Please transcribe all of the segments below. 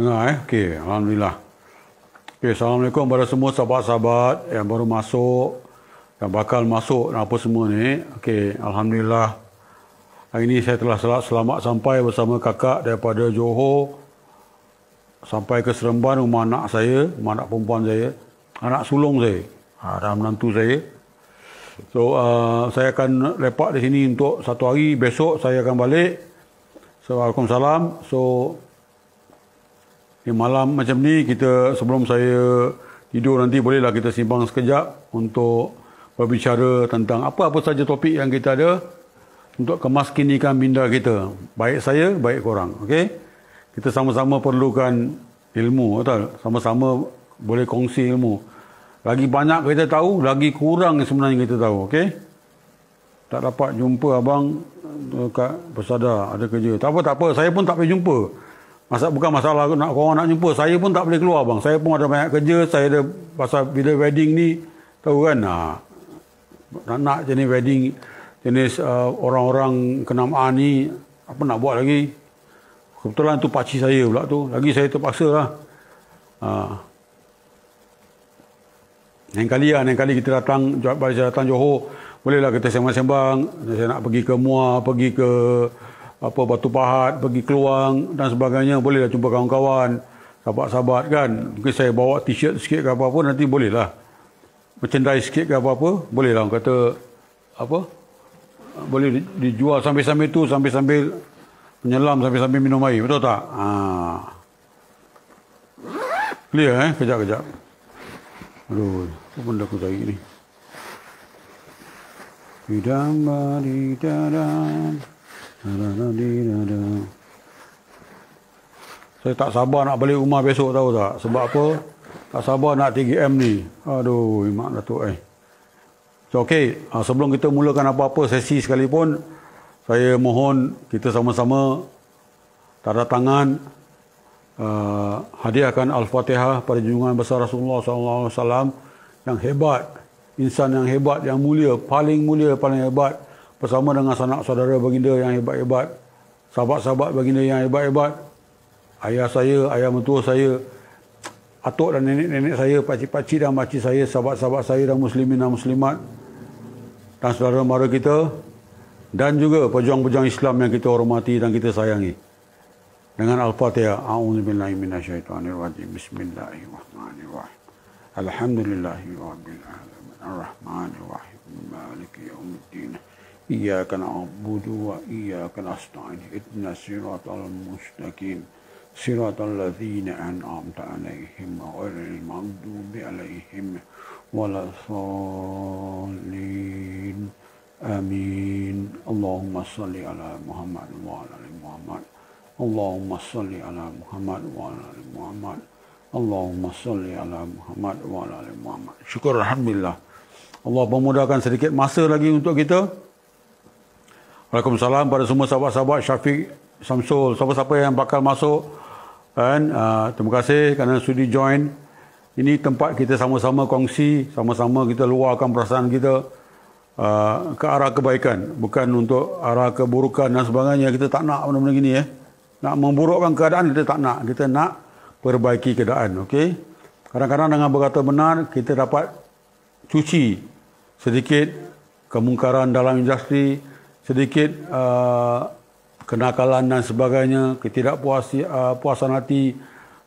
Nah, eh? okay. Alhamdulillah. Okay, Assalamualaikum kepada semua sahabat-sahabat yang baru masuk, yang bakal masuk dan apa semua ni. Okay, Alhamdulillah. Hari ini saya telah selamat sampai bersama kakak daripada Johor sampai ke Seremban rumah anak saya, rumah anak perempuan saya, anak sulung saya, ha, dan menantu saya. So, uh, saya akan lepak di sini untuk satu hari. Besok saya akan balik. Assalamualaikum. So, salam. so Ya, malam macam ni kita sebelum saya tidur nanti bolehlah kita simpang sekejap untuk berbicara tentang apa-apa saja topik yang kita ada untuk kemaskinikan minda kita. Baik saya, baik korang. Okay? Kita sama-sama perlukan ilmu. Tak? Sama-sama boleh kongsi ilmu. Lagi banyak kita tahu, lagi kurang sebenarnya kita tahu. Okay? Tak dapat jumpa abang dekat eh, Pesada ada kerja. Tak apa, tak apa. Saya pun tak pergi jumpa. Masalah bukan masalah nak kau nak jumpa. Saya pun tak boleh keluar bang. Saya pun ada banyak kerja. Saya ada pasal bila wedding ni tahu kan nak ha. nak, nak jenis wedding jenis uh, orang-orang kenamaan ni apa nak buat lagi. Kebetulan tu pakcik saya pula tu. Lagi saya terpaksa lah. Uh, ha. lain kali lah, lain kali kita datang, balik datang Johor, bolehlah kita sembang-sembang. Saya nak pergi ke Muar, pergi ke apa batu pahat, pergi keluang dan sebagainya, bolehlah jumpa kawan-kawan, sahabat-sahabat kan. Mungkin saya bawa t-shirt sikit ke apa-apa, nanti bolehlah. Merchandise sikit ke apa-apa, bolehlah orang kata, apa, boleh dijual sambil-sambil tu, sambil-sambil menyelam, sambil-sambil minum air, betul tak? Ha. Clear eh, kejap-kejap. Aduh, apa benda aku tarik ni? Hidang, hidang, hidang. Saya tak sabar nak balik rumah besok tahu tak? Sebab apa? Tak sabar nak 3M ni. Aduh, mak datuk eh. So, okay. Ha, ah, sebelum kita mulakan apa-apa sesi sekalipun, saya mohon kita sama-sama tanda tangan uh, hadiahkan Al-Fatihah pada junjungan besar Rasulullah SAW yang hebat, insan yang hebat, yang mulia, paling mulia, paling hebat, bersama dengan sanak saudara baginda yang hebat-hebat, sahabat-sahabat baginda yang hebat-hebat, ayah saya, ayah mentua saya, atuk dan nenek-nenek saya, pakcik-pakcik dan makcik saya, sahabat-sahabat saya dan muslimin dan muslimat, dan saudara mara kita, dan juga pejuang-pejuang Islam yang kita hormati dan kita sayangi. Dengan Al-Fatihah, A'udzubillahi minasyaitonirrajim. Bismillahirrahmanirrahim. Alhamdulillahirabbil alamin. Arrahmanirrahim. Maliki yaumiddin. إياك نعبد وإياك نستعين اهدنا الصراط المستقيم صراط الذين أنعمت عليهم غير المغضوب عليهم ولا الضالين آمين اللهم صل على محمد وعلى آل محمد اللهم صل على محمد وعلى آل محمد اللهم صل على محمد وعلى آل محمد شكرا الحمد لله Allah memudahkan sedikit masa lagi untuk kita Waalaikumsalam pada semua sahabat-sahabat Syafiq Samsul. Siapa-siapa yang bakal masuk. dan uh, terima kasih kerana sudi join. Ini tempat kita sama-sama kongsi. Sama-sama kita luarkan perasaan kita. Uh, ke arah kebaikan. Bukan untuk arah keburukan dan sebagainya. Kita tak nak benda-benda gini. Eh. Nak memburukkan keadaan kita tak nak. Kita nak perbaiki keadaan. Okay? Kadang-kadang dengan berkata benar, kita dapat cuci sedikit kemungkaran dalam industri. Kemungkaran dalam industri sedikit uh, kenakalan dan sebagainya, ketidakpuasan uh, hati,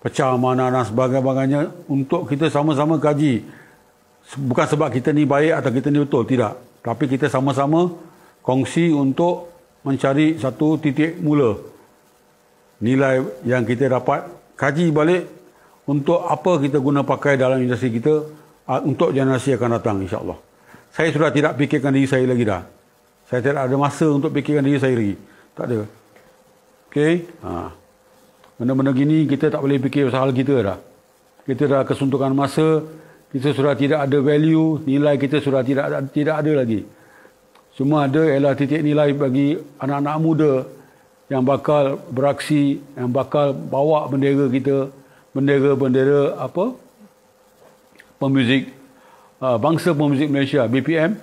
pecah mana dan sebagainya untuk kita sama-sama kaji. Bukan sebab kita ni baik atau kita ni betul, tidak. Tapi kita sama-sama kongsi untuk mencari satu titik mula nilai yang kita dapat kaji balik untuk apa kita guna pakai dalam industri kita uh, untuk generasi akan datang insyaAllah. Saya sudah tidak fikirkan diri saya lagi dah. Saya tidak ada masa untuk fikirkan diri saya lagi. Tak ada. Okey? Ha. Benda-benda gini kita tak boleh fikir pasal hal kita dah. Kita dah kesuntukan masa, kita sudah tidak ada value, nilai kita sudah tidak tidak ada lagi. semua ada ialah titik nilai bagi anak-anak muda yang bakal beraksi, yang bakal bawa bendera kita, bendera-bendera apa? Pemuzik, ah, bangsa pemuzik Malaysia, BPM,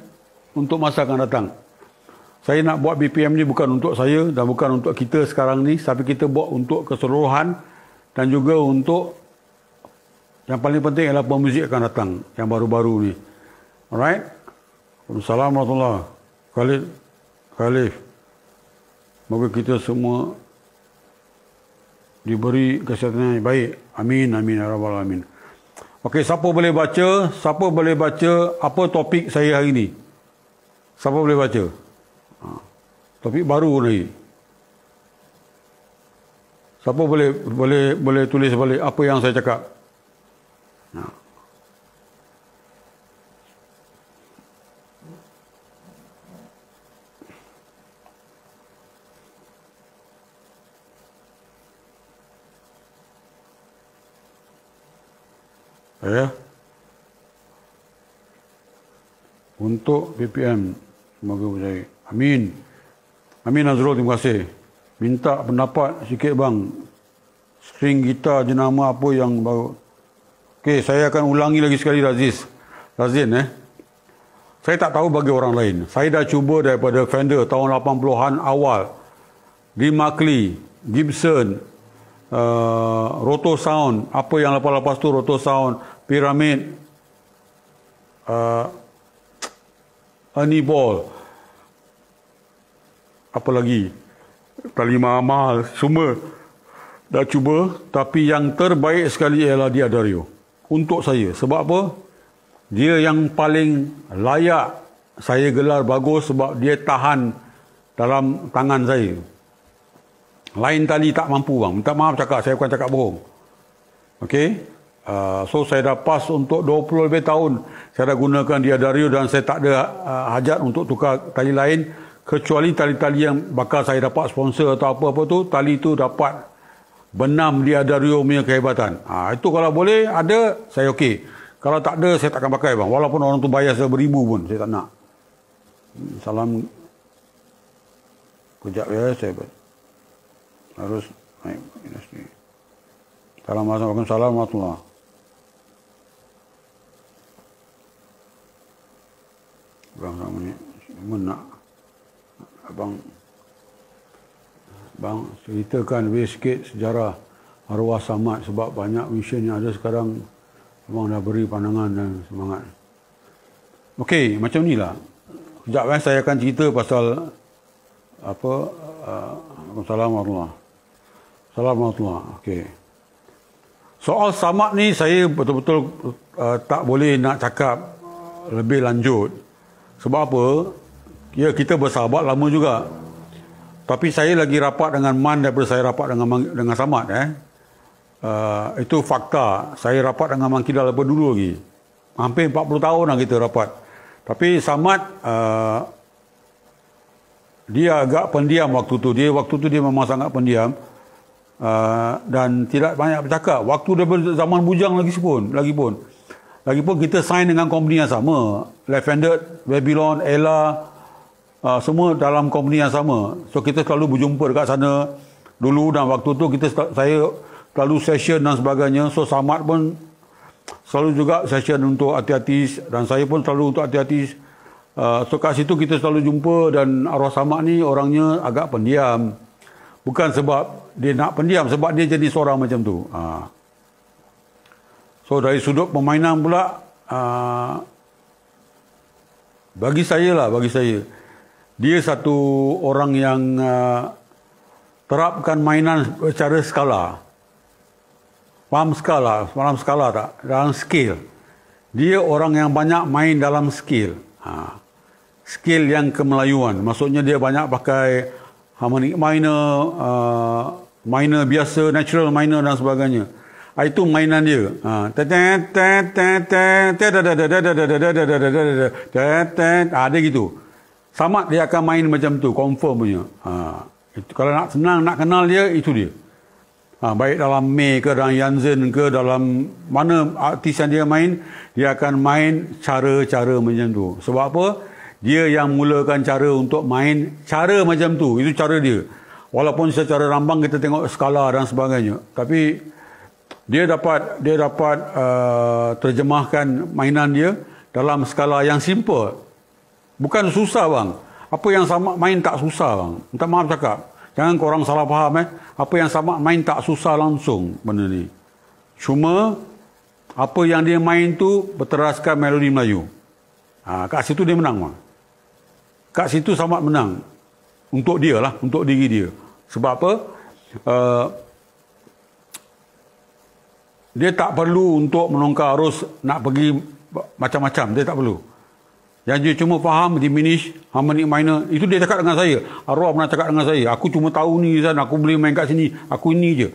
untuk masa akan datang saya nak buat BPM ni bukan untuk saya dan bukan untuk kita sekarang ni tapi kita buat untuk keseluruhan dan juga untuk yang paling penting adalah pemuzik akan datang yang baru-baru ni alright Assalamualaikum warahmatullahi wabarakatuh Khalid Khalif moga kita semua diberi kesihatan yang baik amin amin arabal ya amin. alamin siapa boleh baca? Siapa boleh baca apa topik saya hari ini? Siapa boleh baca? Tapi baru lagi. Siapa boleh boleh boleh tulis balik apa yang saya cakap? Nah. Ha. Ya. Untuk BPM semoga berjaya. Amin. Amin Azrul, terima kasih. Minta pendapat sikit bang. String kita jenama apa yang baru. Okey, saya akan ulangi lagi sekali Razis. Razin eh. Saya tak tahu bagi orang lain. Saya dah cuba daripada Fender tahun 80-an awal. Lee Gibson, uh, Roto Sound. Apa yang lepas-lepas tu Roto Sound. Pyramid. Uh, Honey Ball apa lagi talima amal semua dah cuba tapi yang terbaik sekali ialah dia Dario untuk saya sebab apa dia yang paling layak saya gelar bagus sebab dia tahan dalam tangan saya lain tali tak mampu bang minta maaf cakap saya bukan cakap bohong okey Uh, so saya dah pas untuk 20 lebih tahun saya dah gunakan dia Dario dan saya tak ada uh, hajat untuk tukar tali lain kecuali tali-tali yang bakal saya dapat sponsor atau apa-apa tu tali tu dapat benam di adario punya kehebatan ha, itu kalau boleh ada saya okey kalau tak ada saya takkan pakai bang walaupun orang tu bayar saya beribu pun saya tak nak hmm, salam kejap ya saya harus naik salam assalamualaikum salam warahmatullahi wabarakatuh Bang, bang, ni. Mana? abang bang ceritakan lebih sikit sejarah arwah Samad sebab banyak mission yang ada sekarang abang dah beri pandangan dan semangat. Okey, macam ni lah. Sejak kan eh, saya akan cerita pasal apa uh, Assalamualaikum warahmatullahi Okey. Soal Samad ni saya betul-betul uh, tak boleh nak cakap lebih lanjut. Sebab apa? Ya kita bersahabat lama juga. Tapi saya lagi rapat dengan Man daripada saya rapat dengan dengan Samad eh. Uh, itu fakta. Saya rapat dengan Man Kidal lebih dulu lagi. Hampir 40 tahun lah kita rapat. Tapi Samad uh, dia agak pendiam waktu tu. Dia waktu tu dia memang sangat pendiam. Uh, dan tidak banyak bercakap. Waktu daripada zaman bujang lagi pun, lagi pun. Lagipun kita sign dengan company yang sama. Left-handed, Babylon, Ella, uh, semua dalam komuni yang sama. So kita selalu berjumpa dekat sana dulu dan waktu tu kita saya selalu session dan sebagainya. So Samad pun selalu juga session untuk hati-hati dan saya pun selalu untuk hati-hati. Uh, ah, so kat situ kita selalu jumpa dan arwah Samad ni orangnya agak pendiam. Bukan sebab dia nak pendiam, sebab dia jadi seorang macam tu. Uh. So dari sudut permainan pula, uh, bagi saya lah, bagi saya dia satu orang yang uh, terapkan mainan secara skala. Faham skala, faham skala tak? Dalam skill. Dia orang yang banyak main dalam skill. Ha. Skill yang kemelayuan. Maksudnya dia banyak pakai harmonic minor, uh, minor biasa, natural minor dan sebagainya. Itu mainan dia. Ha. Ta ta ta ta ta ta ta ta ta Samad dia akan main macam tu, confirm punya. Ha, itu, kalau nak senang nak kenal dia, itu dia. Ha, baik dalam May ke, dalam Yanzen ke, dalam mana artis yang dia main, dia akan main cara-cara macam tu. Sebab apa? Dia yang mulakan cara untuk main cara macam tu. Itu cara dia. Walaupun secara rambang kita tengok skala dan sebagainya. Tapi dia dapat dia dapat uh, terjemahkan mainan dia dalam skala yang simple. Bukan susah bang. Apa yang sama main tak susah bang. Minta maaf cakap. Jangan korang salah faham eh. Apa yang sama main tak susah langsung benda ni. Cuma apa yang dia main tu berteraskan melodi Melayu. Ha, kat situ dia menang bang. Kat situ sama menang. Untuk dia lah. Untuk diri dia. Sebab apa? Uh, dia tak perlu untuk menongkar arus nak pergi macam-macam. Dia tak perlu. Yang dia cuma faham diminish harmonic minor. Itu dia cakap dengan saya. Arwah pernah cakap dengan saya. Aku cuma tahu ni Zan. Aku boleh main kat sini. Aku ini je.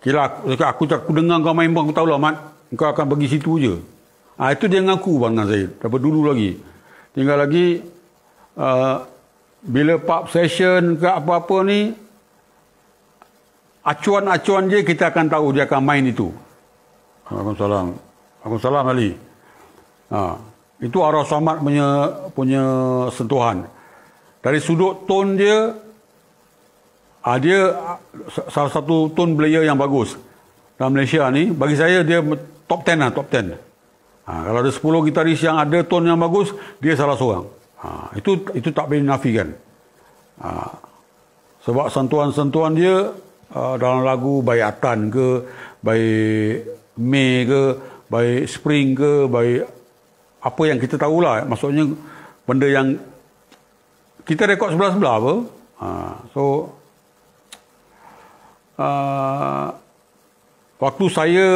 Okay lah, aku, aku, aku, aku dengar kau main bang, aku tahu lah, Mat. Kau akan pergi situ je. Ha, itu dia ngaku bang dengan saya. Dari dulu lagi. Tinggal lagi. Uh, bila pub session ke apa-apa ni. Acuan-acuan je kita akan tahu dia akan main itu. Waalaikumsalam. Waalaikumsalam Ali. Haa. Ah. Itu arah Samad punya punya sentuhan. Dari sudut tone dia ah dia salah satu tone player yang bagus dalam Malaysia ni. Bagi saya dia top 10 lah, top 10. Ha, ah, kalau ada 10 gitaris yang ada tone yang bagus, dia salah seorang. Ha, itu itu tak boleh dinafikan. Ha, sebab sentuhan-sentuhan dia uh, dalam lagu baik Atan ke, baik Mei ke, baik Spring ke, baik apa yang kita tahulah maksudnya benda yang kita rekod sebelah-sebelah apa ha, so uh, waktu saya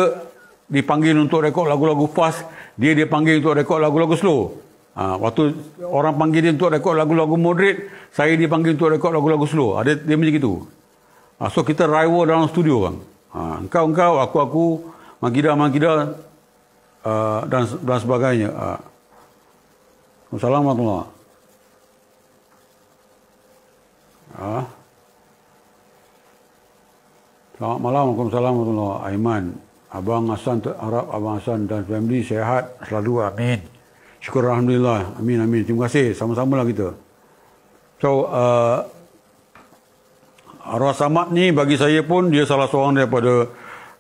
dipanggil untuk rekod lagu-lagu fast dia dipanggil untuk rekod lagu-lagu slow ha, waktu orang panggil dia untuk rekod lagu-lagu moderate saya dipanggil untuk rekod lagu-lagu slow ha, dia, dia macam itu ha, so kita rival dalam studio bang ha, engkau engkau aku aku Mangkida, Mangkida, uh, dan dan sebagainya. Ah. Assalamualaikum warahmatullahi Ah. Selamat malam, Assalamualaikum warahmatullahi wabarakatuh. Aiman, Abang Hasan Arab, Abang Hasan dan family sehat selalu. Amin. Syukur Alhamdulillah. Amin, amin. Terima kasih. Sama-sama lah kita. So, uh, Arwah Samad ni bagi saya pun dia salah seorang daripada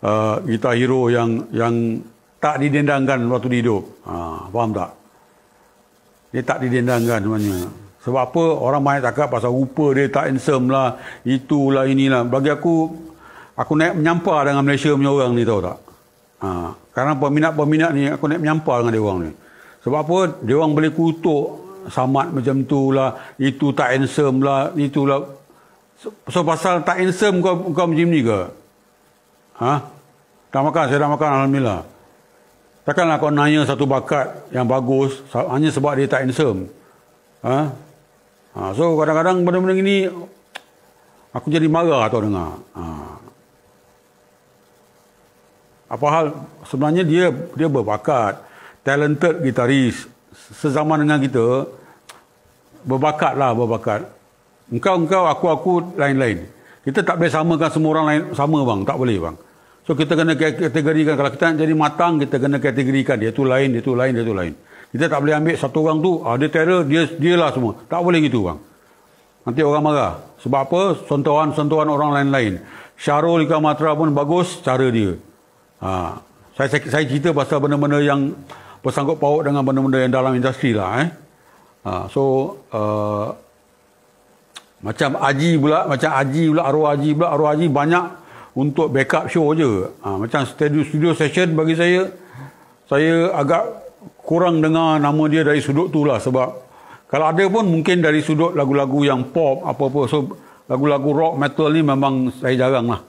uh, guitar hero yang yang tak didendangkan waktu dia hidup. Ha, faham tak? Dia tak didendangkan sebenarnya. Sebab apa orang banyak cakap pasal rupa dia tak handsome lah, itulah inilah. Bagi aku, aku naik menyampah dengan Malaysia punya orang ni tahu tak? Ha, kerana peminat-peminat ni aku naik menyampah dengan dia orang ni. Sebab apa dia orang boleh kutuk samat macam tu lah, itu tak handsome lah, itulah. So pasal tak handsome kau, kau macam ni ke? Ha? Dah makan? Saya dah makan Alhamdulillah. Takkanlah kau nanya satu bakat yang bagus hanya sebab dia tak handsome. Ha? ha so kadang-kadang benda-benda ini aku jadi marah atau dengar. Ha. Apa hal sebenarnya dia dia berbakat, talented gitaris sezaman dengan kita berbakat lah berbakat. Engkau engkau aku aku lain-lain. Kita tak boleh samakan semua orang lain sama bang, tak boleh bang. So kita kena kategorikan kalau kita nak jadi matang kita kena kategorikan dia tu lain dia tu lain dia tu lain. Kita tak boleh ambil satu orang tu ah, dia terror dia dia lah semua. Tak boleh gitu bang. Nanti orang marah. Sebab apa? Sentuhan-sentuhan orang lain-lain. Syarul Ikamatra pun bagus cara dia. Ha. Saya, saya, saya cerita pasal benda-benda yang bersangkut paut dengan benda-benda yang dalam industri lah. Eh. Ha. So, uh, macam Aji pula, macam Aji pula, Arwah Aji pula, Arwah Aji banyak untuk backup show je. Ha, macam studio studio session bagi saya, saya agak kurang dengar nama dia dari sudut tu lah sebab kalau ada pun mungkin dari sudut lagu-lagu yang pop apa-apa. So lagu-lagu rock metal ni memang saya jarang lah.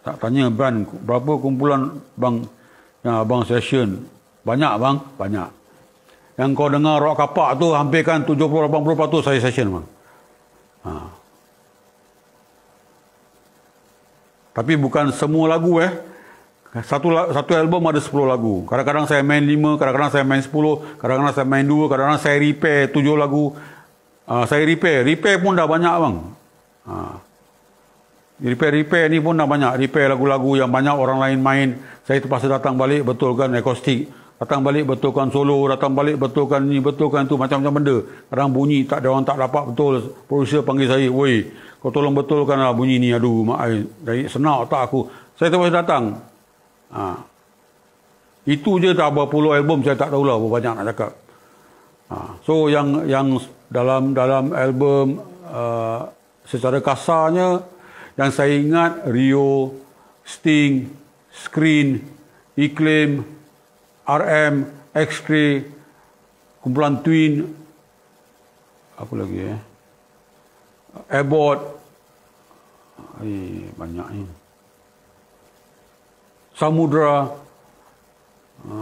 Tak tanya Bran, berapa kumpulan bang yang abang session? Banyak bang, banyak. Yang kau dengar rock kapak tu hampirkan 70-80% saya session bang. Haa. Tapi bukan semua lagu eh. Satu satu album ada 10 lagu. Kadang-kadang saya main 5, kadang-kadang saya main 10, kadang-kadang saya main 2, kadang-kadang saya repair 7 lagu. Uh, saya repair, repair pun dah banyak bang. Ha. Uh. Repair repair ni pun dah banyak, repair lagu-lagu yang banyak orang lain main. Saya terpaksa datang balik betulkan akustik, datang balik betulkan solo, datang balik betulkan ni, betulkan tu macam-macam benda. Kadang bunyi tak ada orang tak dapat betul. Producer panggil saya, "Woi, kau tolong betulkanlah bunyi ni. Aduh, mak ayah. Dari senak tak aku. Saya terus datang. Ha. Itu je tak berapa puluh album. Saya tak tahulah berapa banyak nak cakap. Ha. So, yang yang dalam dalam album uh, secara kasarnya, yang saya ingat Rio, Sting, Screen, Iklim, RM, X-Ray, kumpulan Twin, apa lagi eh? Ya? Abbott. Hei, banyak ni. Samudra. Ha.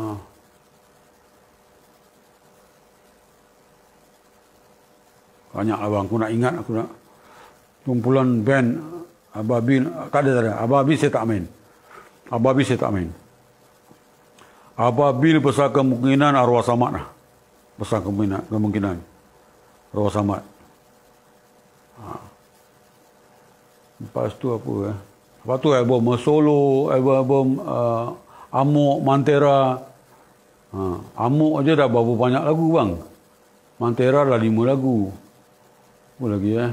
Banyak lah bang. Aku nak ingat. Aku nak. Kumpulan band. Ababil. Tak ada, tak ada. Ababil saya tak main. Ababil saya tak main. Ababil besar kemungkinan arwah samad lah. Besar kemungkinan. Kemungkinan. Arwah samad. Lepas tu apa eh? Lepas tu album Solo, album, album uh, Amok, Mantera. Ha, Amok je dah berapa banyak lagu bang. Mantera dah lima lagu. Apa lagi eh?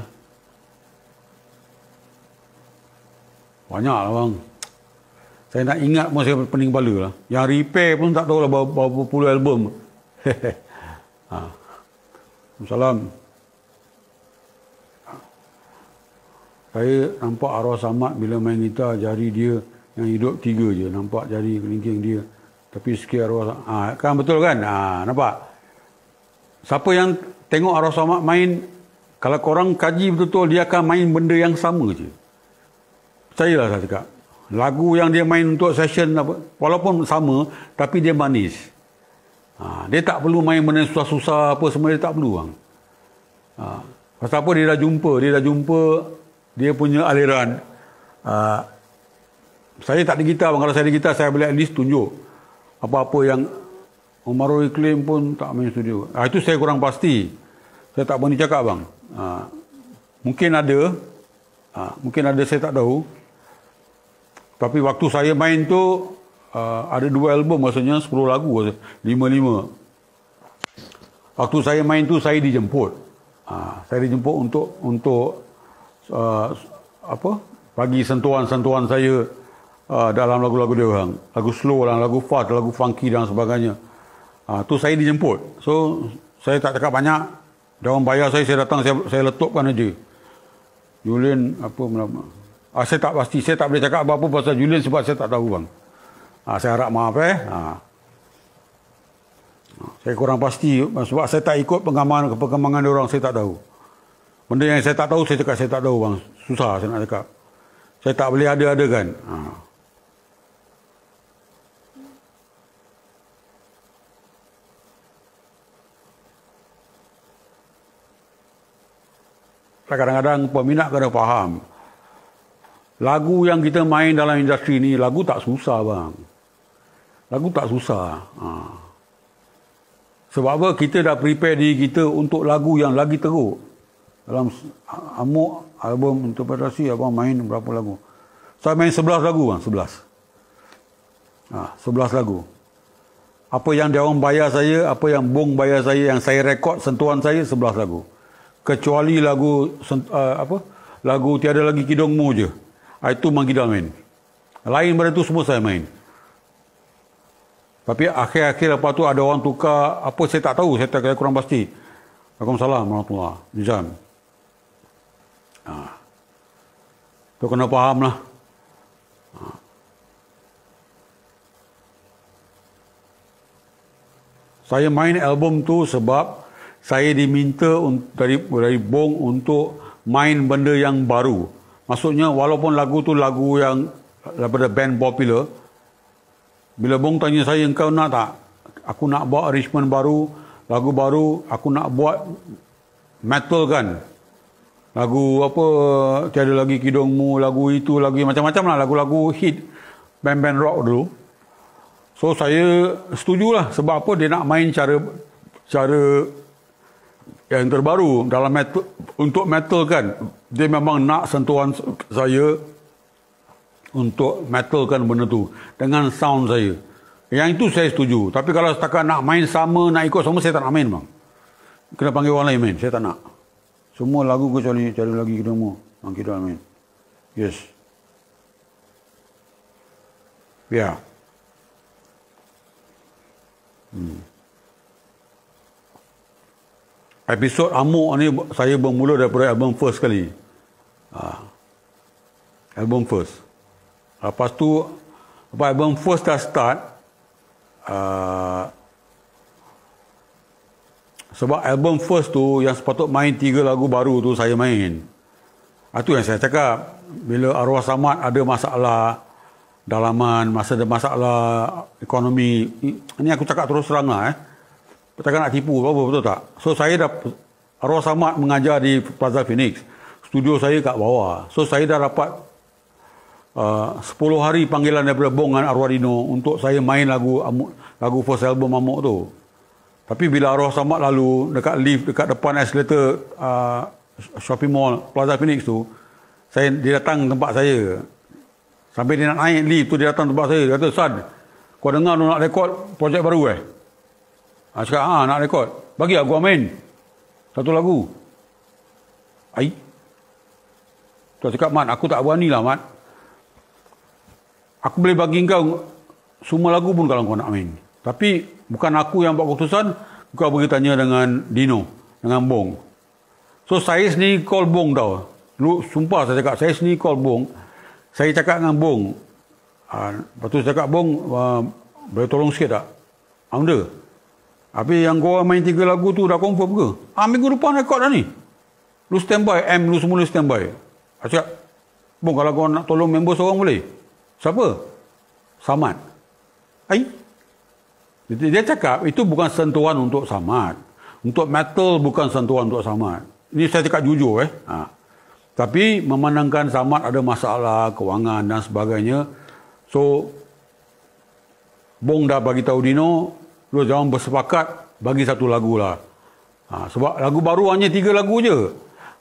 Banyak lah bang. Saya nak ingat pun saya pening kepala lah. Yang repair pun tak tahu lah berapa, puluh album. ha. Assalamualaikum. saya nampak arwah Samad bila main gitar jari dia yang hidup tiga je nampak jari kelingking dia tapi sekian arwah ha, kan betul kan ha, nampak siapa yang tengok arwah Samad main kalau korang kaji betul-betul dia akan main benda yang sama je percayalah saya cakap lagu yang dia main untuk session apa, walaupun sama tapi dia manis ha, dia tak perlu main benda susah-susah apa semua dia tak perlu bang. Ha, pasal apa dia dah jumpa dia dah jumpa dia punya aliran uh, saya tak ada gitar bang. kalau saya ada gitar saya boleh at least tunjuk apa-apa yang Umarul claim pun tak main studio uh, itu saya kurang pasti saya tak berani cakap bang uh, mungkin ada uh, mungkin ada saya tak tahu tapi waktu saya main tu uh, ada dua album maksudnya 10 lagu 5-5 waktu saya main tu saya dijemput uh, saya dijemput untuk untuk uh, apa bagi sentuhan-sentuhan saya uh, dalam lagu-lagu dia orang lagu slow dan lagu fast lagu funky dan sebagainya uh, tu saya dijemput so saya tak cakap banyak dia orang bayar saya saya datang saya, saya letupkan aja Julian apa nama uh, saya tak pasti saya tak boleh cakap apa-apa pasal Julian sebab saya tak tahu bang uh, saya harap maaf eh uh. Saya kurang pasti sebab saya tak ikut pengembangan perkembangan dia orang saya tak tahu. Benda yang saya tak tahu, saya cakap saya tak tahu bang. Susah saya nak cakap. Saya tak boleh ada-ada kan. Ha. Kadang-kadang peminat kena faham. Lagu yang kita main dalam industri ni, lagu tak susah bang. Lagu tak susah. Ha. Sebab apa kita dah prepare diri kita untuk lagu yang lagi teruk dalam amu album interpretasi abang main berapa lagu saya main sebelas lagu bang Sebelas. Ah, ha, 11 lagu apa yang dia orang bayar saya apa yang bung bayar saya yang saya rekod sentuhan saya sebelas lagu kecuali lagu uh, apa lagu tiada lagi kidungmu je ah, itu mangkidal main lain pada itu semua saya main tapi akhir-akhir lepas tu ada orang tukar apa saya tak tahu saya tak kurang pasti Assalamualaikum warahmatullahi wabarakatuh. Ha. Tu kena faham lah. Ha. Saya main album tu sebab saya diminta dari, dari Bong untuk main benda yang baru. Maksudnya walaupun lagu tu lagu yang daripada band popular, bila Bong tanya saya, engkau nak tak? Aku nak buat arrangement baru, lagu baru, aku nak buat metal kan? lagu apa tiada lagi kidungmu lagu itu lagu macam-macam lah lagu-lagu hit band-band rock dulu so saya setuju lah sebab apa dia nak main cara cara yang terbaru dalam metal, untuk metal kan dia memang nak sentuhan saya untuk metal kan benda tu dengan sound saya yang itu saya setuju tapi kalau setakat nak main sama nak ikut sama saya tak nak main bang kena panggil orang lain main saya tak nak semua lagu kau cari, cari lagi ke demo. Angkir ah, amin. Yes. Ya. Yeah. Hmm. Episod Amok ni saya bermula daripada album first kali. Ha. Album first. Lepas tu, lepas album first dah start, uh, sebab album first tu yang sepatut main tiga lagu baru tu saya main. Itu ah, yang saya cakap. Bila arwah Samad ada masalah dalaman, masa ada masalah ekonomi. Ini aku cakap terus terang lah eh. Takkan nak tipu apa betul tak? So saya dah arwah Samad mengajar di Plaza Phoenix. Studio saya kat bawah. So saya dah dapat uh, 10 hari panggilan daripada Bong dan arwah Dino untuk saya main lagu lagu first album Amok tu. Tapi bila arwah Samad lalu dekat lift dekat depan escalator uh, shopping mall Plaza Phoenix tu, saya dia datang tempat saya. sampai dia nak naik lift tu dia datang tempat saya. Dia kata, "Sad, kau dengar nak rekod projek baru eh?" Ah, cakap, "Ah, nak rekod. Bagi aku main satu lagu." Ai. Tu cakap, "Mat, aku tak berani lah, Mat. Aku boleh bagi kau semua lagu pun kalau kau nak main. Tapi Bukan aku yang buat keputusan, kau pergi tanya dengan Dino, dengan Bong. So saya sendiri call Bong tau. Lu sumpah saya cakap, saya sendiri call Bong. Saya cakap dengan Bong. Ha, lepas tu saya cakap, Bong, uh, boleh tolong sikit tak? Anda. Tapi yang kau main tiga lagu tu dah confirm ke? Ha, minggu depan rekod dah ni. Lu standby, M lu semua lu standby. Saya cakap, Bong kalau kau nak tolong member seorang boleh? Siapa? Samad. Eh? Dia, cakap itu bukan sentuhan untuk samad. Untuk metal bukan sentuhan untuk samad. Ini saya cakap jujur eh. Ha. Tapi memandangkan samad ada masalah kewangan dan sebagainya. So Bong dah bagi tahu Dino, lu jangan bersepakat bagi satu lagu lah. Ha, sebab lagu baru hanya tiga lagu je.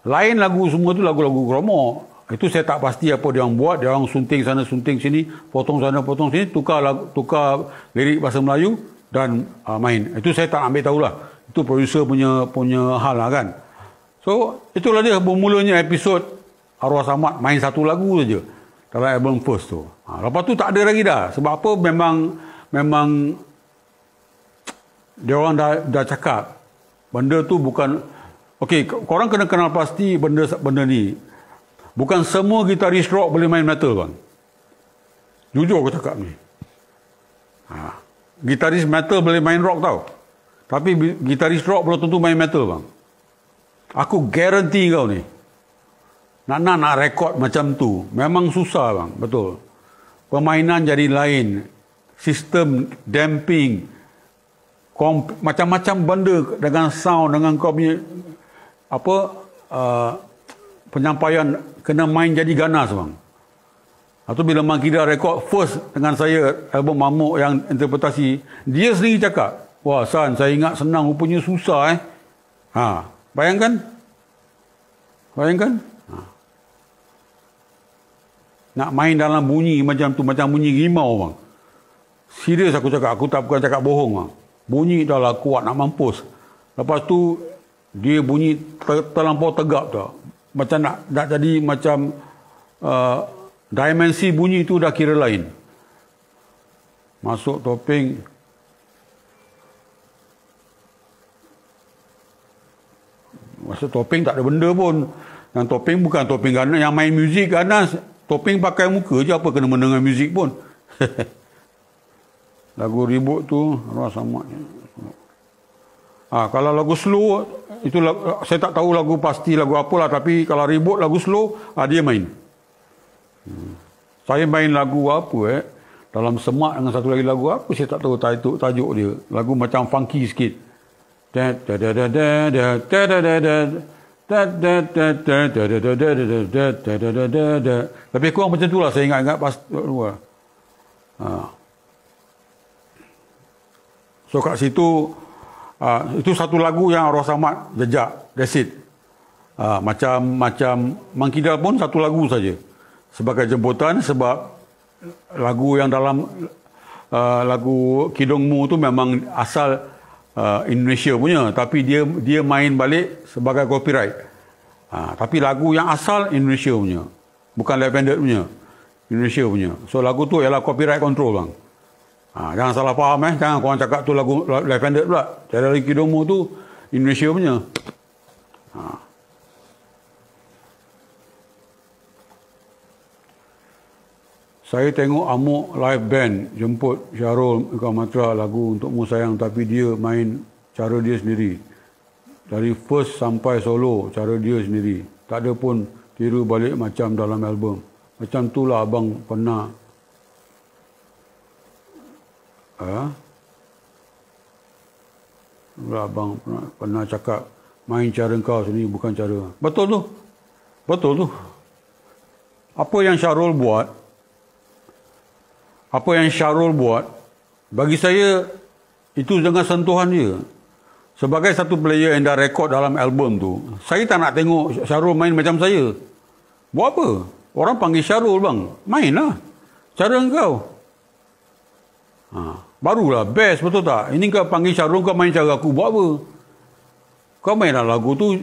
Lain lagu semua tu lagu-lagu keromok. Itu saya tak pasti apa dia orang buat. Dia orang sunting sana, sunting sini. Potong sana, potong sini. Tukar, lagu, tukar lirik bahasa Melayu dan uh, main. Itu saya tak ambil tahulah. Itu producer punya punya hal lah kan. So, itulah dia bermulanya episod Arwah Samad main satu lagu saja dalam album first tu. Ha, lepas tu tak ada lagi dah. Sebab apa memang memang dia orang dah, dah cakap benda tu bukan Okey, korang kena kenal pasti benda benda ni. Bukan semua gitaris rock boleh main metal, bang. Jujur aku cakap ni. Ha gitaris metal boleh main rock tau. Tapi gitaris rock belum tentu main metal bang. Aku guarantee kau ni. Nak nak nak rekod macam tu. Memang susah bang. Betul. Pemainan jadi lain. Sistem damping. Macam-macam benda dengan sound. Dengan kau punya. Apa. Uh, penyampaian. Kena main jadi ganas bang. Atau bila Mangkida rekod first dengan saya album Mamuk yang interpretasi, dia sendiri cakap, wah San, saya ingat senang rupanya susah eh. Ha, bayangkan? Bayangkan? Ha. Nak main dalam bunyi macam tu, macam bunyi rimau bang. Serius aku cakap, aku tak bukan cakap bohong bang. Bunyi dah lah kuat nak mampus. Lepas tu, dia bunyi ter- terlampau tegap tu. Macam nak, nak jadi macam uh, Dimensi bunyi itu dah kira lain. Masuk topeng. Masa topeng tak ada benda pun. Yang topeng bukan topeng ganas. Yang main muzik ganas. Topeng pakai muka je apa kena mendengar muzik pun. lagu ribut tu rasa amat. Ah, kalau lagu slow, itu lagu, saya tak tahu lagu pasti lagu apalah. Tapi kalau ribut lagu slow, ah, Dia main. Hmm. Saya main lagu apa eh? Dalam semak dengan satu lagi lagu apa saya tak tahu tajuk, tajuk dia. Lagu macam funky sikit. Lebih kurang macam itulah saya ingat-ingat pas luar. Ha. So kat situ ha, itu satu lagu yang Arwah Samad jejak. That's it. Ha, macam macam Mangkidal pun satu lagu saja sebagai jemputan sebab lagu yang dalam uh, lagu Kidungmu tu memang asal uh, Indonesia punya tapi dia dia main balik sebagai copyright. Uh, tapi lagu yang asal Indonesia punya. Bukan Lavender punya. Indonesia punya. So lagu tu ialah copyright control bang. Ha, jangan salah faham eh. Jangan korang cakap tu lagu Lavender pula. Cara Ricky Domo tu Indonesia punya. Ha. saya tengok Amok live band jemput Syarul Ikan Matra lagu untuk Mu Sayang tapi dia main cara dia sendiri. Dari first sampai solo cara dia sendiri. Tak ada pun tiru balik macam dalam album. Macam tu lah abang pernah. Ha? Itulah abang pernah, pernah cakap main cara kau sendiri bukan cara. Betul tu. Betul tu. Apa yang Syarul buat, apa yang Syarul buat bagi saya itu dengan sentuhan dia sebagai satu player yang dah rekod dalam album tu saya tak nak tengok Syarul main macam saya buat apa orang panggil Syarul bang mainlah cara engkau ha, barulah best betul tak ini kau panggil Syarul kau main cara aku buat apa kau mainlah lagu tu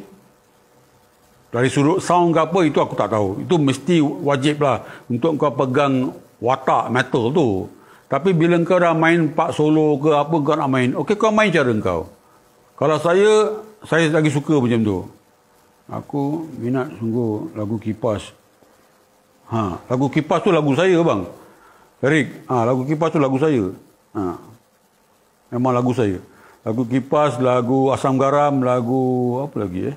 dari sudut sound ke apa itu aku tak tahu itu mesti wajib lah untuk kau pegang watak metal tu. Tapi bila kau dah main part solo ke apa kau nak main, okey kau main cara kau. Kalau saya, saya lagi suka macam tu. Aku minat sungguh lagu kipas. Ha, lagu kipas tu lagu saya bang. Eric, ha, lagu kipas tu lagu saya. Ha. Memang lagu saya. Lagu kipas, lagu asam garam, lagu apa lagi eh?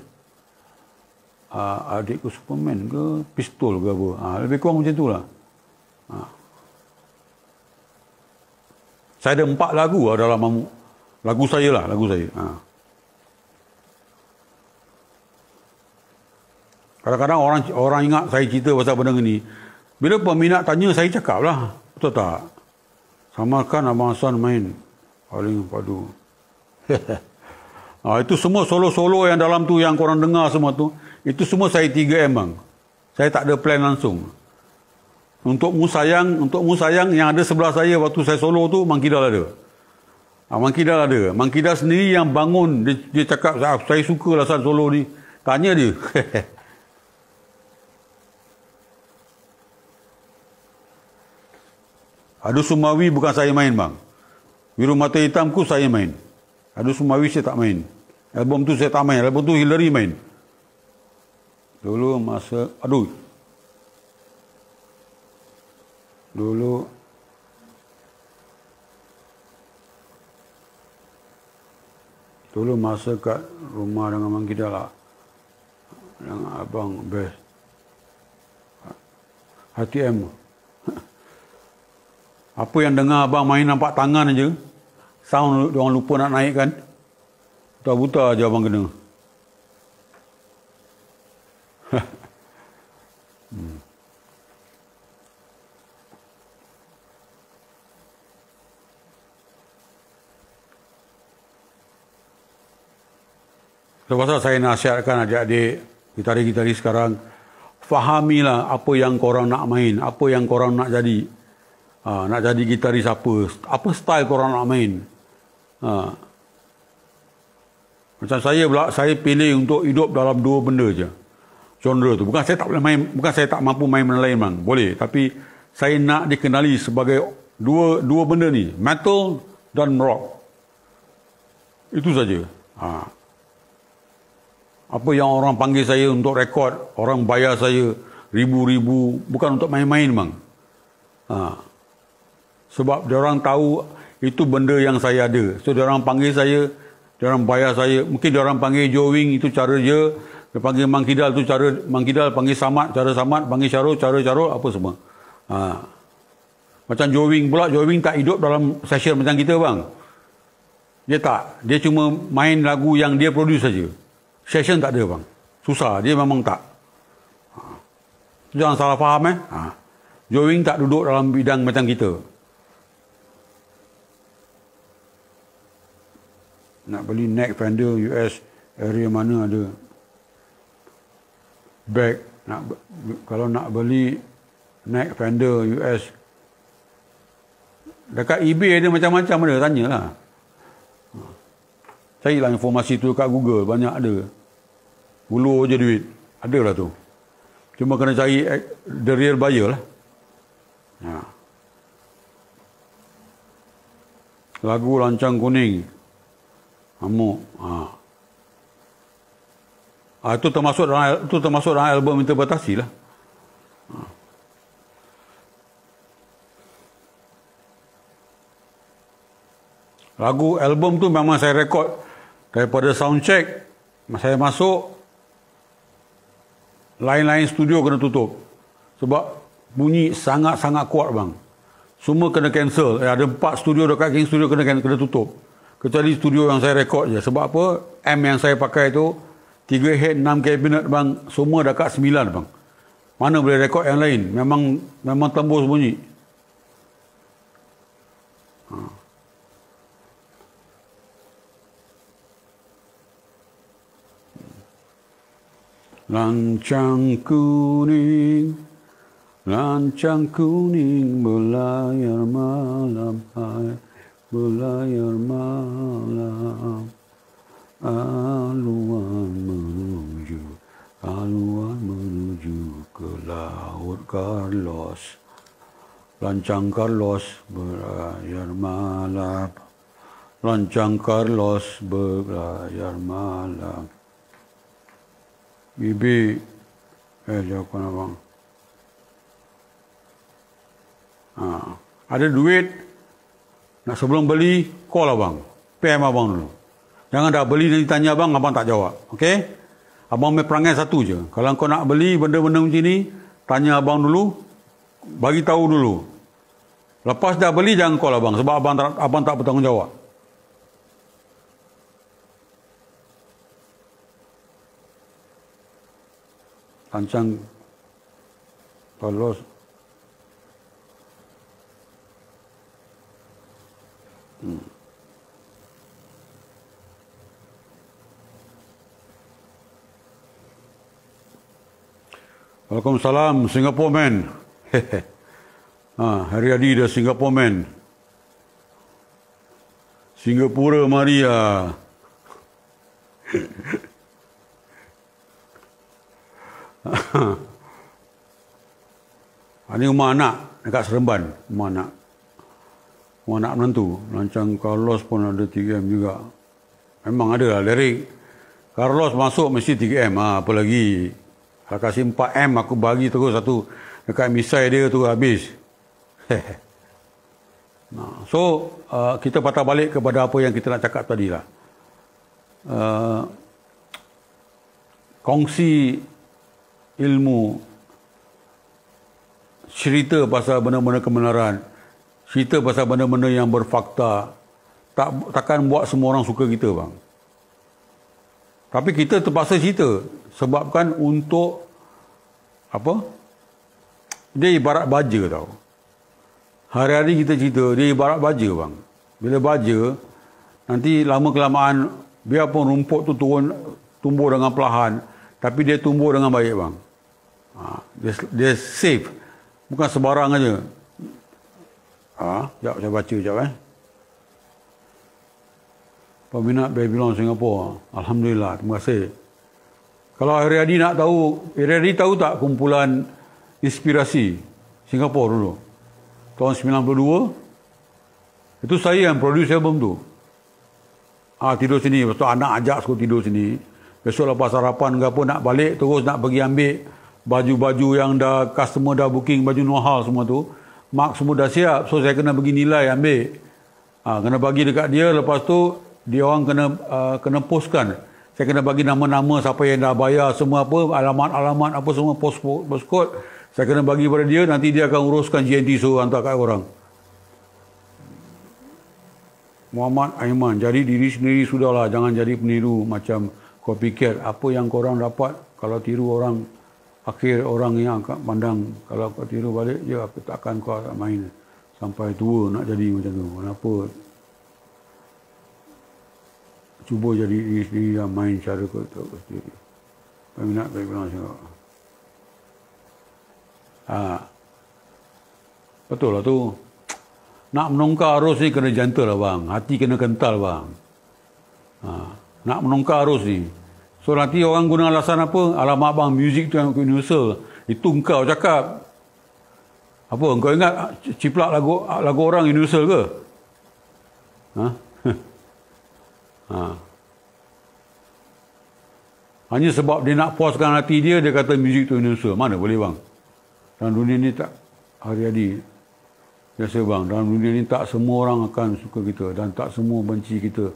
Ha, adikku Superman ke? Pistol ke apa? Ha, lebih kurang macam tu lah. Ha. Saya ada empat lagu lah dalam mamu. Lagu saya lah, lagu saya. Ha. Kadang-kadang orang orang ingat saya cerita pasal benda ni. Bila peminat tanya, saya cakap lah. Betul tak? Sama kan Abang Hassan main. Paling padu. ha, itu semua solo-solo yang dalam tu yang korang dengar semua tu. Itu semua saya 3M bang. Saya tak ada plan langsung. Untuk mu sayang, untuk mu sayang yang ada sebelah saya waktu saya solo tu, Mang Kidal ada. Ha, Mang ada. Mang sendiri yang bangun, dia, dia cakap, saya, ah, saya suka lah saat solo ni. Tanya dia. Adu Sumawi bukan saya main bang. Biru Mata Hitam ku saya main. Adu Sumawi saya tak main. Album tu saya tak main. Album tu Hillary main. Dulu masa... Aduh, dulu dulu masa kat rumah dengan Mang Kidal lah dengan abang best hati em apa yang dengar abang main nampak tangan aja sound dia orang lupa nak naikkan buta-buta aja abang kena Sebab saya nasihatkan adik-adik, gitari-gitari sekarang, fahamilah apa yang korang nak main, apa yang korang nak jadi. Ha, nak jadi gitaris apa, apa style korang nak main. Ha. Macam saya pula, saya pilih untuk hidup dalam dua benda je. Genre tu. Bukan saya tak boleh main, bukan saya tak mampu main benda lain, bang. Boleh. Tapi saya nak dikenali sebagai dua dua benda ni. Metal dan rock. Itu saja. Ha apa yang orang panggil saya untuk rekod, orang bayar saya ribu-ribu, bukan untuk main-main bang. Ha. Sebab dia orang tahu itu benda yang saya ada. So dia orang panggil saya, dia orang bayar saya, mungkin dia orang panggil Joe Wing itu cara je, dia panggil Mang Kidal itu cara Mang Kidal, panggil Samat cara Samat, panggil Syarul cara Syarul, apa semua. Ha. Macam Joe Wing pula, Joe Wing tak hidup dalam session macam kita bang. Dia tak. Dia cuma main lagu yang dia produce saja session tak ada bang. Susah, dia memang tak. Jangan ha. salah faham eh. Joing ha. tak duduk dalam bidang macam kita. Nak beli neck fender US area mana ada. bag nak kalau nak beli neck fender US dekat eBay ada macam-macam ada tanyalah. Carilah informasi tu kat Google. Banyak ada. Bulur je duit. ada lah tu. Cuma kena cari eh, the real buyer lah. Ya. Lagu lancang kuning. Amok. Ha. Ha, itu termasuk itu termasuk dalam album interpretasi lah. Ha. Lagu album tu memang saya rekod daripada sound check saya masuk lain-lain studio kena tutup sebab bunyi sangat-sangat kuat bang semua kena cancel eh, ada empat studio dekat King Studio kena kena tutup kecuali studio yang saya rekod je sebab apa M yang saya pakai tu 3 head 6 cabinet bang semua dekat 9 bang mana boleh rekod yang lain memang memang tembus bunyi ha. Lancang kuning, lancang kuning belayar malam, belayar malam. Aluan menuju, aluan menuju ke laut Carlos. Lancang Carlos belayar malam, lancang Carlos belayar malam bibi eh dia abang ha. ada duit nak sebelum beli call abang PM abang dulu jangan dah beli nanti tanya abang abang tak jawab ok abang punya perangai satu je kalau kau nak beli benda-benda macam ni tanya abang dulu bagi tahu dulu lepas dah beli jangan call abang sebab abang, abang tak bertanggungjawab 好像保罗嗯，Welcome hmm. Salam Singapore Man，嘿嘿，啊，Hari ah, Adi dah Singapore Singapura Maria. Ah. Ini rumah anak dekat Seremban. Rumah anak. Rumah anak menentu. Lancang Carlos pun ada 3M juga. Memang ada lah. Derek. Carlos masuk mesti 3M. Ha, ah, apa lagi? Kalau kasih 4M aku bagi terus satu. Dekat misai dia tu habis. nah, so uh, kita patah balik kepada apa yang kita nak cakap tadi lah. Uh, kongsi ilmu cerita pasal benda-benda kebenaran cerita pasal benda-benda yang berfakta tak takkan buat semua orang suka kita bang tapi kita terpaksa cerita sebabkan untuk apa dia ibarat baja tau hari-hari kita cerita dia ibarat baja bang bila baja nanti lama kelamaan biarpun rumput tu turun tumbuh dengan perlahan tapi dia tumbuh dengan baik bang Ha, dia, dia safe. Bukan sebarang aja. Ha, sekejap saya baca sekejap eh. Peminat Babylon Singapura. Alhamdulillah. Terima kasih. Kalau Ariadi nak tahu, Ariadi tahu tak kumpulan inspirasi Singapura dulu? Tahun 92. Itu saya yang produce album tu. Ah ha, tidur sini. Lepas anak ajak suruh tidur sini. Besok lepas sarapan ke apa nak balik terus nak pergi ambil baju-baju yang dah customer dah booking baju nohal semua tu mark semua dah siap so saya kena bagi nilai ambil ha, kena bagi dekat dia lepas tu dia orang kena uh, kena postkan saya kena bagi nama-nama siapa yang dah bayar semua apa alamat-alamat apa semua post postcode saya kena bagi pada dia nanti dia akan uruskan GNT so hantar kat orang Muhammad Aiman jadi diri sendiri sudahlah jangan jadi peniru macam copycat apa yang orang dapat kalau tiru orang akhir orang yang akan pandang kalau kau tiru balik ya aku takkan kau tak main sampai tua nak jadi macam tu kenapa cuba jadi diri sendiri lah main cara kau tak sendiri peminat baik bilang macam tu ha. betul lah tu nak menungkar arus ni kena gentle lah bang hati kena kental bang ha. nak menungkar arus ni So nanti orang guna alasan apa? Alamak bang, music tu yang universal. Itu engkau cakap. Apa? Engkau ingat ciplak lagu lagu orang universal ke? Ha? ha. Hanya sebab dia nak puaskan hati dia, dia kata music tu universal. Mana boleh bang? Dan dunia ni tak hari-hari. Biasa bang, dalam dunia ni tak semua orang akan suka kita dan tak semua benci kita.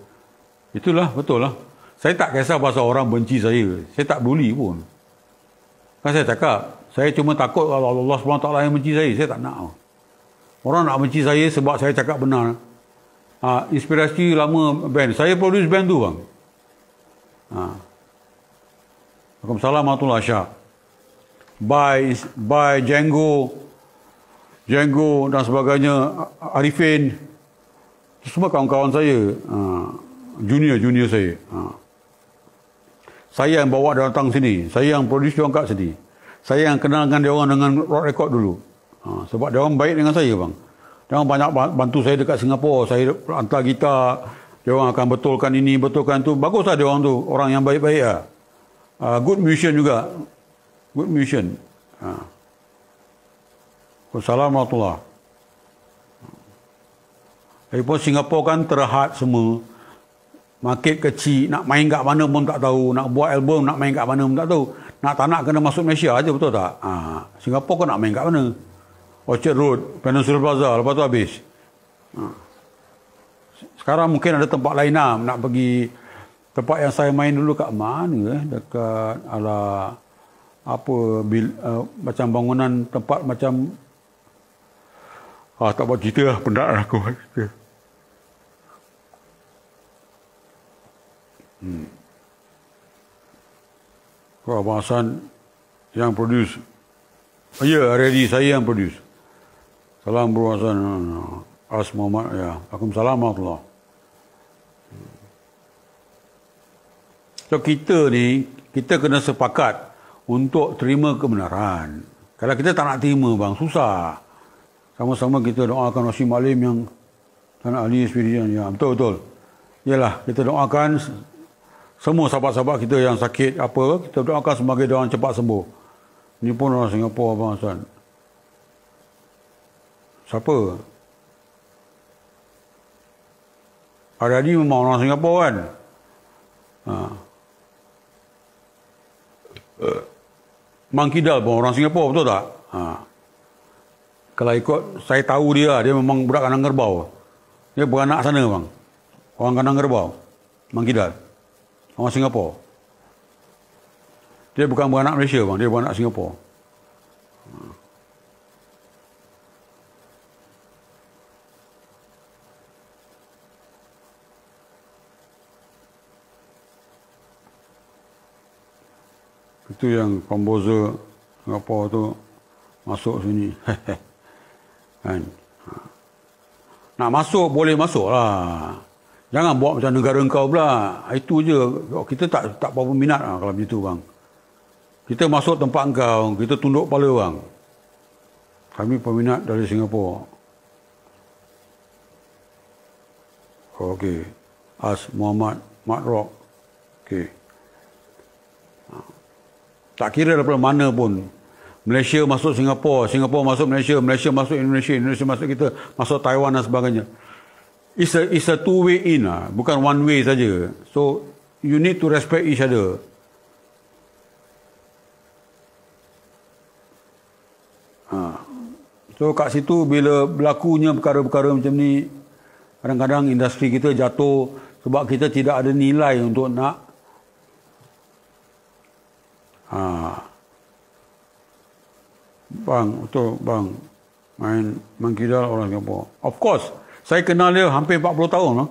Itulah, betul lah saya tak kisah pasal orang benci saya. Saya tak peduli pun. Kan saya cakap, saya cuma takut kalau Allah SWT yang benci saya. Saya tak nak. Orang nak benci saya sebab saya cakap benar. Ha, inspirasi lama band. Saya produce band tu bang. Ha. Waalaikumsalam warahmatullahi wabarakatuh. By, by Django. Django dan sebagainya. Arifin. Semua kawan-kawan saya. Ha. Junior-junior saya. Ha. Saya yang bawa dia datang sini. Saya yang produce dia orang kat sini. Saya yang kenal dengan dia orang dengan rock record dulu. Ha, sebab dia orang baik dengan saya bang. Dia orang banyak bantu saya dekat Singapura. Saya hantar kita Dia orang akan betulkan ini, betulkan itu. Baguslah dia orang tu. Orang yang baik-baik lah. Ha, good musician juga. Good musician. Ha. Assalamualaikum warahmatullahi wabarakatuh. Lagipun Singapura kan terhad semua. Market kecil, nak main kat mana pun tak tahu. Nak buat album, nak main kat mana pun tak tahu. Nak tak nak kena masuk Malaysia aja betul tak? Ha. Singapura kau nak main kat mana? Orchard Road, Peninsula Plaza, lepas tu habis. Ha. Sekarang mungkin ada tempat lain lah. Nak pergi tempat yang saya main dulu kat mana? Eh? Dekat ala apa bil, uh, macam bangunan tempat macam ah tak buat cerita lah penat lah aku cerita. Hmm. Kalau Abang Hassan yang produce. Oh, ya, yeah, hari saya yang produce. Salam Bro Hassan. As ya. Akum salam Allah. Hmm. So, kita ni, kita kena sepakat untuk terima kebenaran. Kalau kita tak nak terima, bang, susah. Sama-sama kita doakan Rasim Malim yang Tanah Ali Sepiridian. Ya, betul-betul. Yalah, kita doakan semua sahabat-sahabat kita yang sakit apa kita doakan sebagai doa cepat sembuh Ini pun orang Singapura Abang Hassan siapa Ada ini memang orang Singapura kan ha. Mang pun orang Singapura betul tak ha. kalau ikut saya tahu dia lah. dia memang budak kanan kerbau dia beranak sana bang orang kanan kerbau mangkidal. Kidal orang Singapura. Dia bukan beranak Malaysia bang, dia beranak Singapura. Hmm. Itu yang komposer Singapura tu masuk sini. kan? Ha. Nak masuk boleh masuk lah. Jangan buat macam negara engkau pula. Itu je. Kita tak tak apa-apa minat lah kalau begitu bang. Kita masuk tempat engkau, kita tunduk kepala bang. Kami peminat dari Singapura. Okey. As Muhammad Mat Rock. Okey. Ha. Tak kira daripada mana pun. Malaysia masuk Singapura, Singapura masuk Malaysia, Malaysia masuk Indonesia, Indonesia masuk kita, masuk Taiwan dan sebagainya it's a it's a two way in lah, bukan one way saja. So you need to respect each other. Ha. So kat situ bila berlakunya perkara-perkara macam ni, kadang-kadang industri kita jatuh sebab kita tidak ada nilai untuk nak ha. bang, betul bang main mengkidal orang Singapura. Of course, saya kenal dia hampir 40 tahun.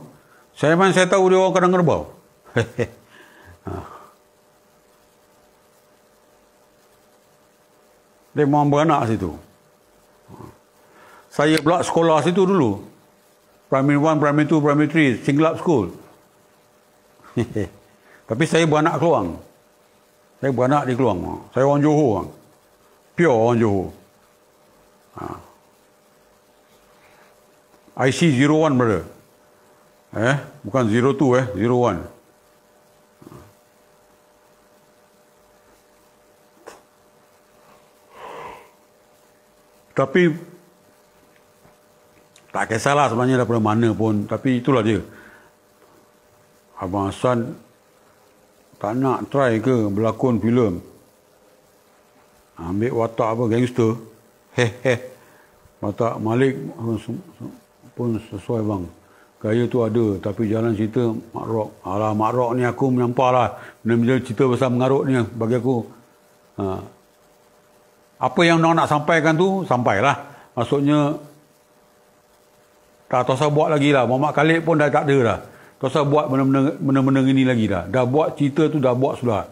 Saya memang saya tahu dia orang kadang kerbau. Ah. dia mau ambil anak situ. Saya pula sekolah situ dulu. Primary 1, Primary 2, Primary 3, single up school. Tapi saya beranak keluar. Saya beranak di keluar. Saya orang Johor. Pure orang Johor. Ha. IC 01 brother. Eh, bukan 02 eh, 01. Tapi tak kisahlah sebenarnya daripada mana pun, tapi itulah dia. Abang Hasan tak nak try ke berlakon filem. Ambil watak apa gangster. Heh heh. Watak Malik pun sesuai bang. Kayu tu ada tapi jalan cerita Mak Rok. Alah Mak Rok ni aku menyampahlah. Benda-benda cerita besar mengarut ni bagi aku. Ha. Apa yang nak nak sampaikan tu sampailah. Maksudnya tak tahu saya buat lagi lah. Muhammad Khalid pun dah tak ada dah. Tak usah buat benda-benda, ini lagi lah Dah buat cerita tu dah buat sudah.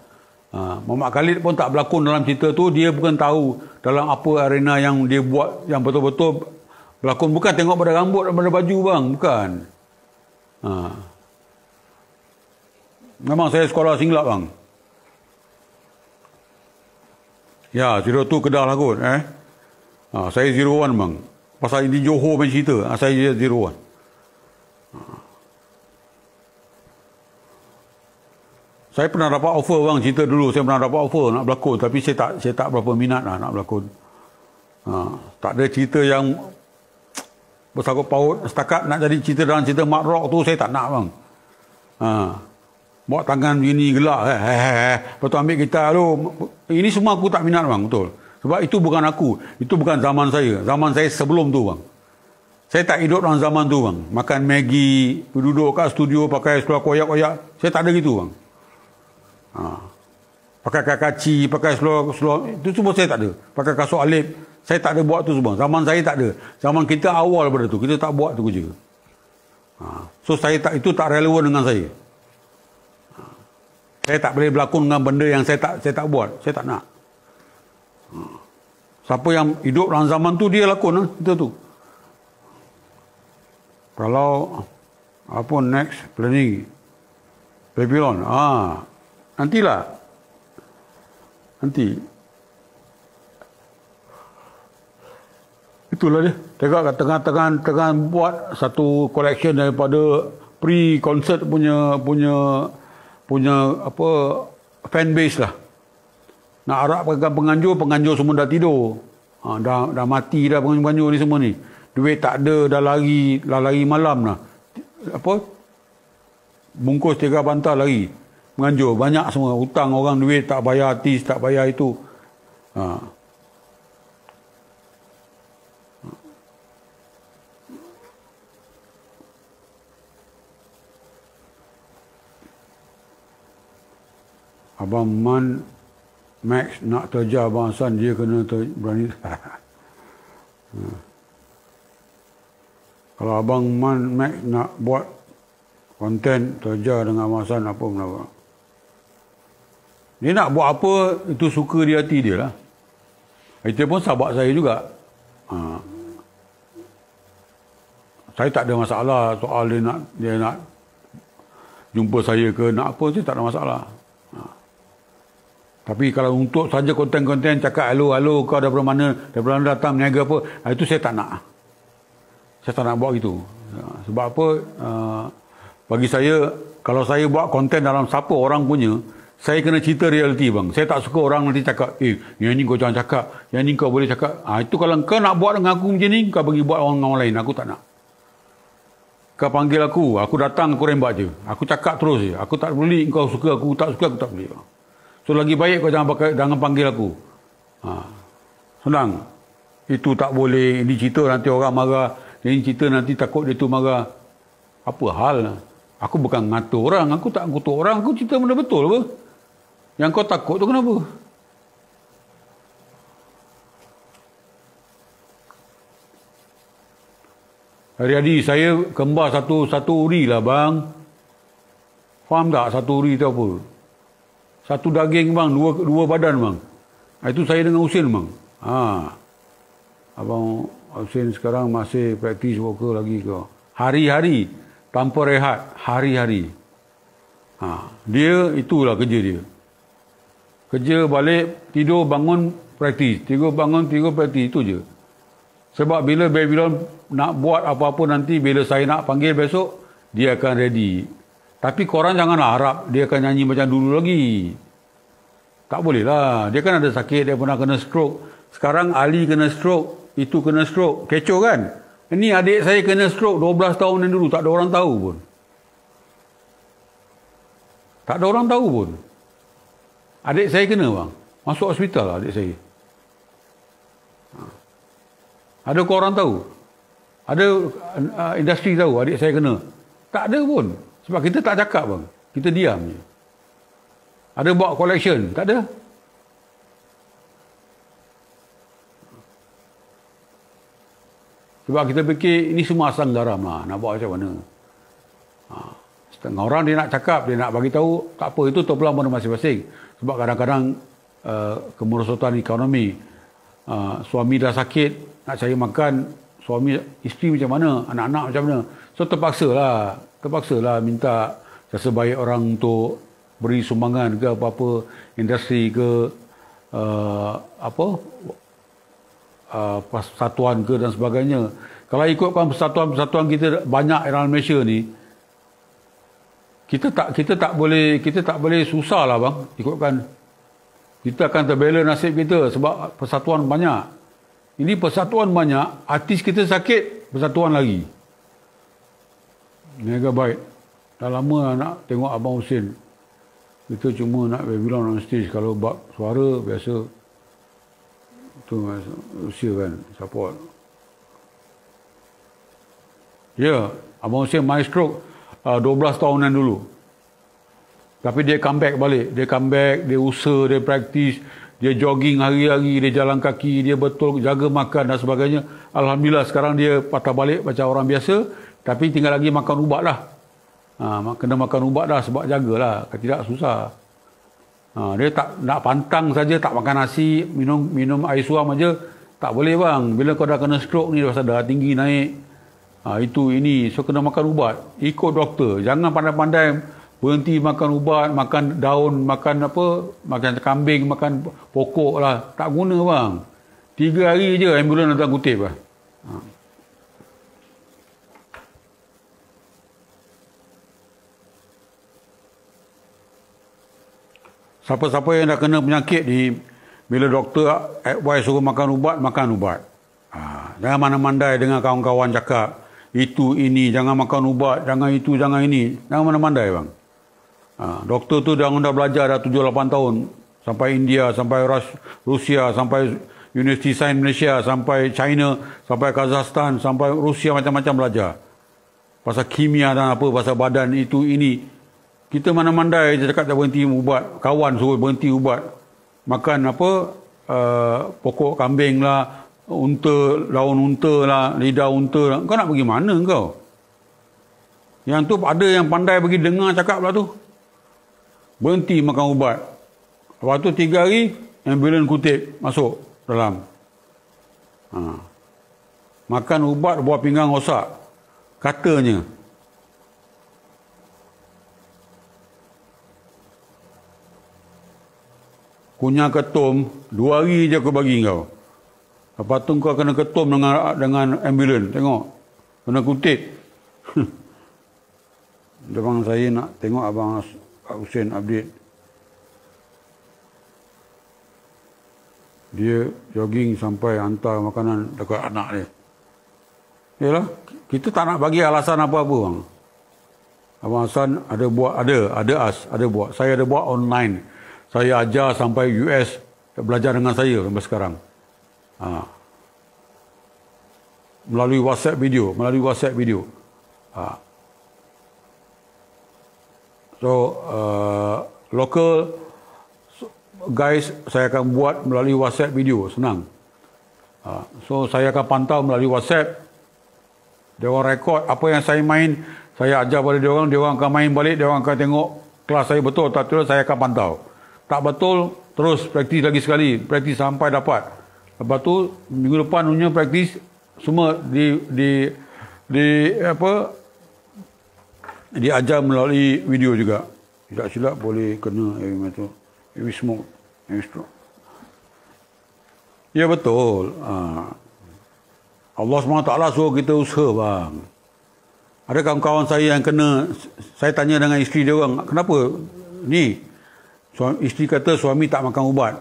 Ha. Muhammad Khalid pun tak berlakon dalam cerita tu. Dia bukan tahu dalam apa arena yang dia buat yang betul-betul Berlakon bukan tengok pada rambut dan pada baju bang. Bukan. Ha. Memang saya sekolah singlap bang. Ya, zero tu kedah lah kot. Eh? Ha, saya zero one bang. Pasal ini Johor main cerita. Ha, saya zero one. Ha. Saya pernah dapat offer bang cerita dulu saya pernah dapat offer nak berlakon tapi saya tak saya tak berapa minat lah nak berlakon. Ha, tak ada cerita yang bersangkut paut setakat nak jadi cerita dalam cerita Mak Rock tu saya tak nak bang ha. buat tangan begini gelak eh, eh, eh, eh. lepas tu ambil gitar tu ini semua aku tak minat bang betul sebab itu bukan aku itu bukan zaman saya zaman saya sebelum tu bang saya tak hidup dalam zaman tu bang makan Maggi duduk kat studio pakai seluar koyak-koyak saya tak ada gitu bang ha. pakai kakaci pakai seluar, seluar itu semua saya tak ada pakai kasut alip saya tak ada buat tu semua. Zaman saya tak ada. Zaman kita awal pada tu. Kita tak buat tu kerja. Ha. So saya tak itu tak relevan dengan saya. Ha. Saya tak boleh berlakon dengan benda yang saya tak saya tak buat. Saya tak nak. Ha. Siapa yang hidup dalam zaman tu dia lakon lah. Kita tu. Kalau apa next planning Babylon. Ah, ha. nantilah. Nanti. Itulah dia. Tengok kat tengah-tengah tengah buat satu collection daripada pre-concert punya punya punya apa fan base lah. Nak arak pegang penganjur, penganjur semua dah tidur. Ha, dah, dah mati dah penganjur-penganjur ni semua ni. Duit tak ada, dah lari, dah lari malam lah. Apa? Bungkus tiga bantal lari. Penganjur, banyak semua. Hutang orang duit tak bayar artis, tak bayar itu. Haa. Abang Man Max nak terjah Abang Hasan dia kena ter- berani. Ha. Kalau Abang Man Max nak buat konten terjah dengan Abang Hasan apa menawa. Dia nak buat apa itu suka di hati dia lah. Itu pun sahabat saya juga. Ha. Saya tak ada masalah soal dia nak dia nak jumpa saya ke nak apa saya tak ada masalah. Tapi kalau untuk saja konten-konten cakap halo halo kau daripada mana, daripada mana datang niaga apa, ah, itu saya tak nak. Saya tak nak buat gitu. Ya, sebab apa? Ah, bagi saya kalau saya buat konten dalam siapa orang punya, saya kena cerita realiti bang. Saya tak suka orang nanti cakap, eh, yang ni kau jangan cakap. Yang ni kau boleh cakap. Ah ha, itu kalau kau nak buat dengan aku macam ni, kau pergi buat orang, orang lain. Aku tak nak. Kau panggil aku, aku datang, aku rembat je. Aku cakap terus je. Aku tak peduli kau suka aku, tak suka aku tak peduli. Bang. So lagi baik kau jangan pakai jangan panggil aku. Ha. Senang. Itu tak boleh. Ini cerita nanti orang marah. Ini cerita nanti takut dia tu marah. Apa hal? Aku bukan ngatur orang. Aku tak ngutuk orang. Aku cerita benda betul apa? Yang kau takut tu kenapa? Hari-hari saya kembar satu satu uri lah bang. Faham tak satu uri tu apa? Satu daging bang, dua dua badan bang. Ah, itu saya dengan Husin bang. Ha. Abang Husin sekarang masih praktis vokal lagi ke. Hari-hari tanpa rehat, hari-hari. Ha, dia itulah kerja dia. Kerja balik, tidur, bangun, praktis. Tidur, bangun, tidur, praktis. Itu je. Sebab bila Babylon nak buat apa-apa nanti, bila saya nak panggil besok, dia akan ready. Tapi korang jangan harap dia akan nyanyi macam dulu lagi. Tak bolehlah. Dia kan ada sakit, dia pernah kena strok. Sekarang Ali kena strok, itu kena strok. Kecoh kan? Ini adik saya kena strok 12 tahun yang dulu. Tak ada orang tahu pun. Tak ada orang tahu pun. Adik saya kena bang. Masuk hospital lah adik saya. Ha. Ada kau tahu? Ada uh, industri tahu adik saya kena? Tak ada pun. Sebab kita tak cakap bang. Kita diam je. Ada buat collection? Tak ada. Sebab kita fikir ini semua asam garam lah. Nak buat macam mana? Ha. Setengah orang dia nak cakap, dia nak bagi tahu. Tak apa, itu terpulang pada masing-masing. Sebab kadang-kadang uh, kemerosotan ekonomi. Uh, suami dah sakit, nak cari makan. Suami, isteri macam mana? Anak-anak macam mana? So terpaksa lah lah minta jasa baik orang untuk beri sumbangan ke apa-apa industri ke uh, apa uh, persatuan ke dan sebagainya. Kalau ikutkan persatuan-persatuan kita banyak di Malaysia ni kita tak kita tak boleh kita tak boleh susah lah bang ikutkan kita akan terbela nasib kita sebab persatuan banyak. Ini persatuan banyak, artis kita sakit, persatuan lagi baik. Dah lama lah nak tengok Abang Husin. Kita cuma nak Babylon on stage kalau bak suara biasa tu usia kan support. Ya, yeah, Abang Husin my stroke uh, ah, 12 tahunan dulu. Tapi dia comeback balik. Dia comeback, dia usaha, dia praktis. Dia jogging hari-hari, dia jalan kaki, dia betul jaga makan dan sebagainya. Alhamdulillah sekarang dia patah balik macam orang biasa. Tapi tinggal lagi makan ubat lah. Ha, kena makan ubat dah sebab jagalah. Kalau tidak susah. Ha, dia tak nak pantang saja tak makan nasi, minum minum air suam aja tak boleh bang. Bila kau dah kena stroke ni pasal darah tinggi naik. Ha, itu ini so kena makan ubat. Ikut doktor. Jangan pandai-pandai berhenti makan ubat, makan daun, makan apa, makan kambing, makan pokok lah. Tak guna bang. Tiga hari je ambulans datang kutip lah. Ha. Siapa-siapa yang dah kena penyakit di bila doktor advice suruh makan ubat, makan ubat. Ha, jangan mana-mandai dengan kawan-kawan cakap itu ini jangan makan ubat, jangan itu jangan ini. Jangan mana-mandai bang. Ha, doktor tu dah dah belajar dah 7 8 tahun sampai India, sampai Rusia, sampai Universiti Sains Malaysia, sampai China, sampai Kazakhstan, sampai Rusia macam-macam belajar. Pasal kimia dan apa, pasal badan itu ini kita mana mandai je dekat tak berhenti ubat kawan suruh berhenti ubat makan apa uh, pokok kambing lah unta daun unta lah lidah unta lah. kau nak pergi mana kau yang tu ada yang pandai pergi dengar cakap lah tu berhenti makan ubat lepas tu tiga hari ambulan kutip masuk dalam ha. makan ubat buah pinggang rosak katanya kunyah ketum, dua hari je aku bagi kau. Lepas tu kau kena ketum dengan dengan ambulan, tengok. Kena kutip. Depan saya nak tengok Abang Hussein update. Dia jogging sampai hantar makanan dekat anak dia. Yalah, kita tak nak bagi alasan apa-apa bang. Abang Hassan ada buat, ada, ada as, ada buat. Saya ada buat online saya ajar sampai US belajar dengan saya sampai sekarang. Ha. Melalui WhatsApp video, melalui WhatsApp video. Ha. So, uh, local guys saya akan buat melalui WhatsApp video, senang. Ha. So, saya akan pantau melalui WhatsApp. Dia orang rekod apa yang saya main, saya ajar pada dia orang, dia orang akan main balik, dia orang akan tengok kelas saya betul tak betul, saya akan pantau tak betul terus praktis lagi sekali praktis sampai dapat lepas tu minggu depan punya praktis semua di di di apa diajar melalui video juga tidak silap boleh kena heavy metal heavy smoke heavy stroke ya betul ha. Allah SWT suruh kita usaha bang ada kawan-kawan saya yang kena saya tanya dengan isteri dia orang kenapa ni Suami, isteri kata suami tak makan ubat.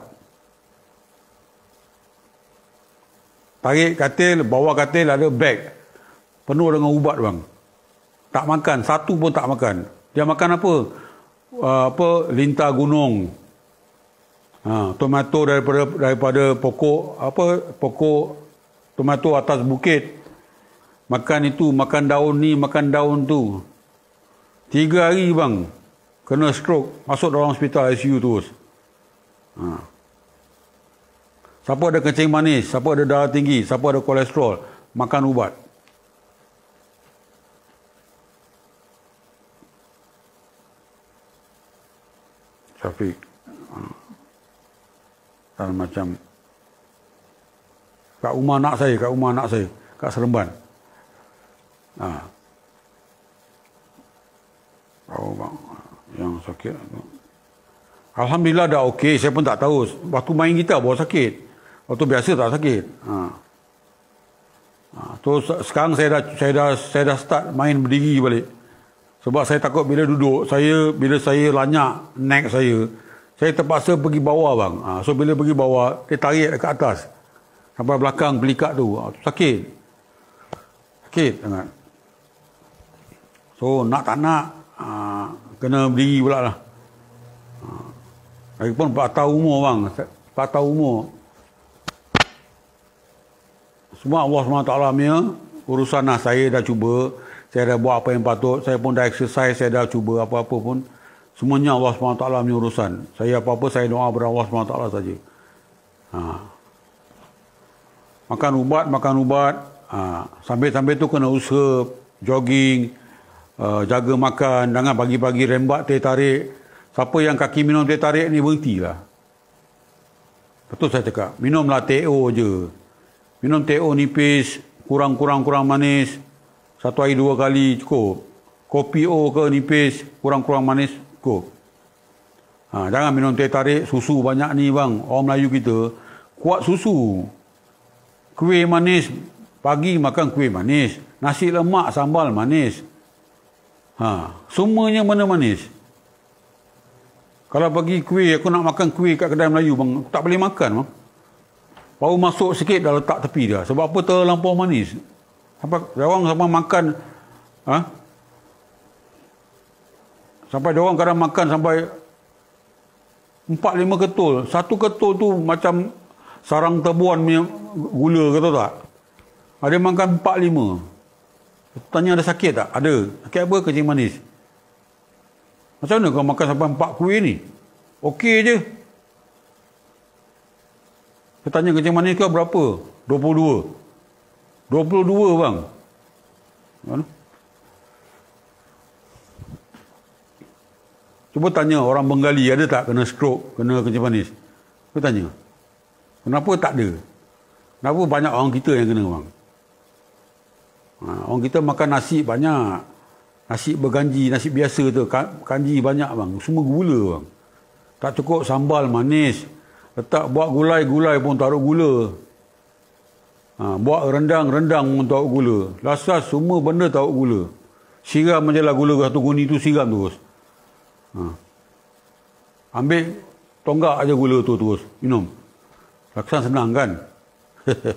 Tarik katil, bawa katil ada beg. Penuh dengan ubat bang. Tak makan, satu pun tak makan. Dia makan apa? Uh, apa lintah gunung. Ha, tomato daripada daripada pokok apa pokok tomato atas bukit. Makan itu, makan daun ni, makan daun tu. Tiga hari bang, kena stroke masuk dalam hospital ICU terus ha. siapa ada kencing manis siapa ada darah tinggi siapa ada kolesterol makan ubat tapi ha. dan macam kat rumah anak saya kat rumah anak saya kat Seremban ha. Oh, bang yang sakit. Alhamdulillah dah okey, saya pun tak tahu. Waktu main kita bawa sakit. Waktu biasa tak sakit. Ha. Ha. So, sekarang saya dah, saya dah saya dah start main berdiri balik. Sebab saya takut bila duduk, saya bila saya lanyak neck saya, saya terpaksa pergi bawah bang. Ha. So bila pergi bawah, dia tarik dekat atas. Sampai belakang pelikat tu. Ha. Sakit. Sakit sangat. So nak tak nak, ha kena berdiri pula lah. pun patah umur bang. Patah umur. Semua Allah SWT punya urusan lah. Saya dah cuba. Saya dah buat apa yang patut. Saya pun dah exercise. Saya dah cuba apa-apa pun. Semuanya Allah SWT punya urusan. Saya apa-apa saya doa kepada Allah SWT saja. Ha. Makan ubat, makan ubat. Ha. Sambil-sambil tu kena usap. Jogging. Jogging uh, jaga makan, jangan bagi-bagi rembat teh tarik. Siapa yang kaki minum teh tarik ni berhenti lah. Betul saya cakap, minumlah o je. Minum teh o nipis, kurang-kurang-kurang manis. Satu hari dua kali cukup. Kopi O ke nipis, kurang-kurang manis, cukup. Ha, jangan minum teh tarik, susu banyak ni bang. Orang Melayu kita, kuat susu. Kuih manis, pagi makan kuih manis. Nasi lemak, sambal manis. Ha, semuanya mana manis. Kalau bagi kuih, aku nak makan kuih kat kedai Melayu, bang. tak boleh makan, bang. Baru masuk sikit, dah letak tepi dah. Sebab apa terlampau manis? Sampai orang sampai makan, ha? Sampai orang kadang makan sampai empat lima ketul. Satu ketul tu macam sarang tebuan punya gula, kata tak? Ada makan empat lima. Tanya ada sakit tak? Ada. Sakit apa kencing manis? Macam mana kau makan sampai empat kuih ni? Okey je. Saya tanya kencing manis kau berapa? 22. 22 bang. Mana? Cuba tanya orang Bengali ada tak kena stroke, kena kencing manis? Cuba tanya. Kenapa tak ada? Kenapa banyak orang kita yang kena bang? Ha, orang kita makan nasi banyak. Nasi berganji, nasi biasa tu. Kanji banyak bang. Semua gula bang. Tak cukup sambal manis. Letak buat gulai-gulai pun taruh gula. Ha, buat rendang-rendang pun taruh gula. Lasas semua benda taruh gula. Siram macam lah gula satu guni tu siram terus. Ha. Ambil tonggak aja gula tu terus. Minum. Laksan senang kan?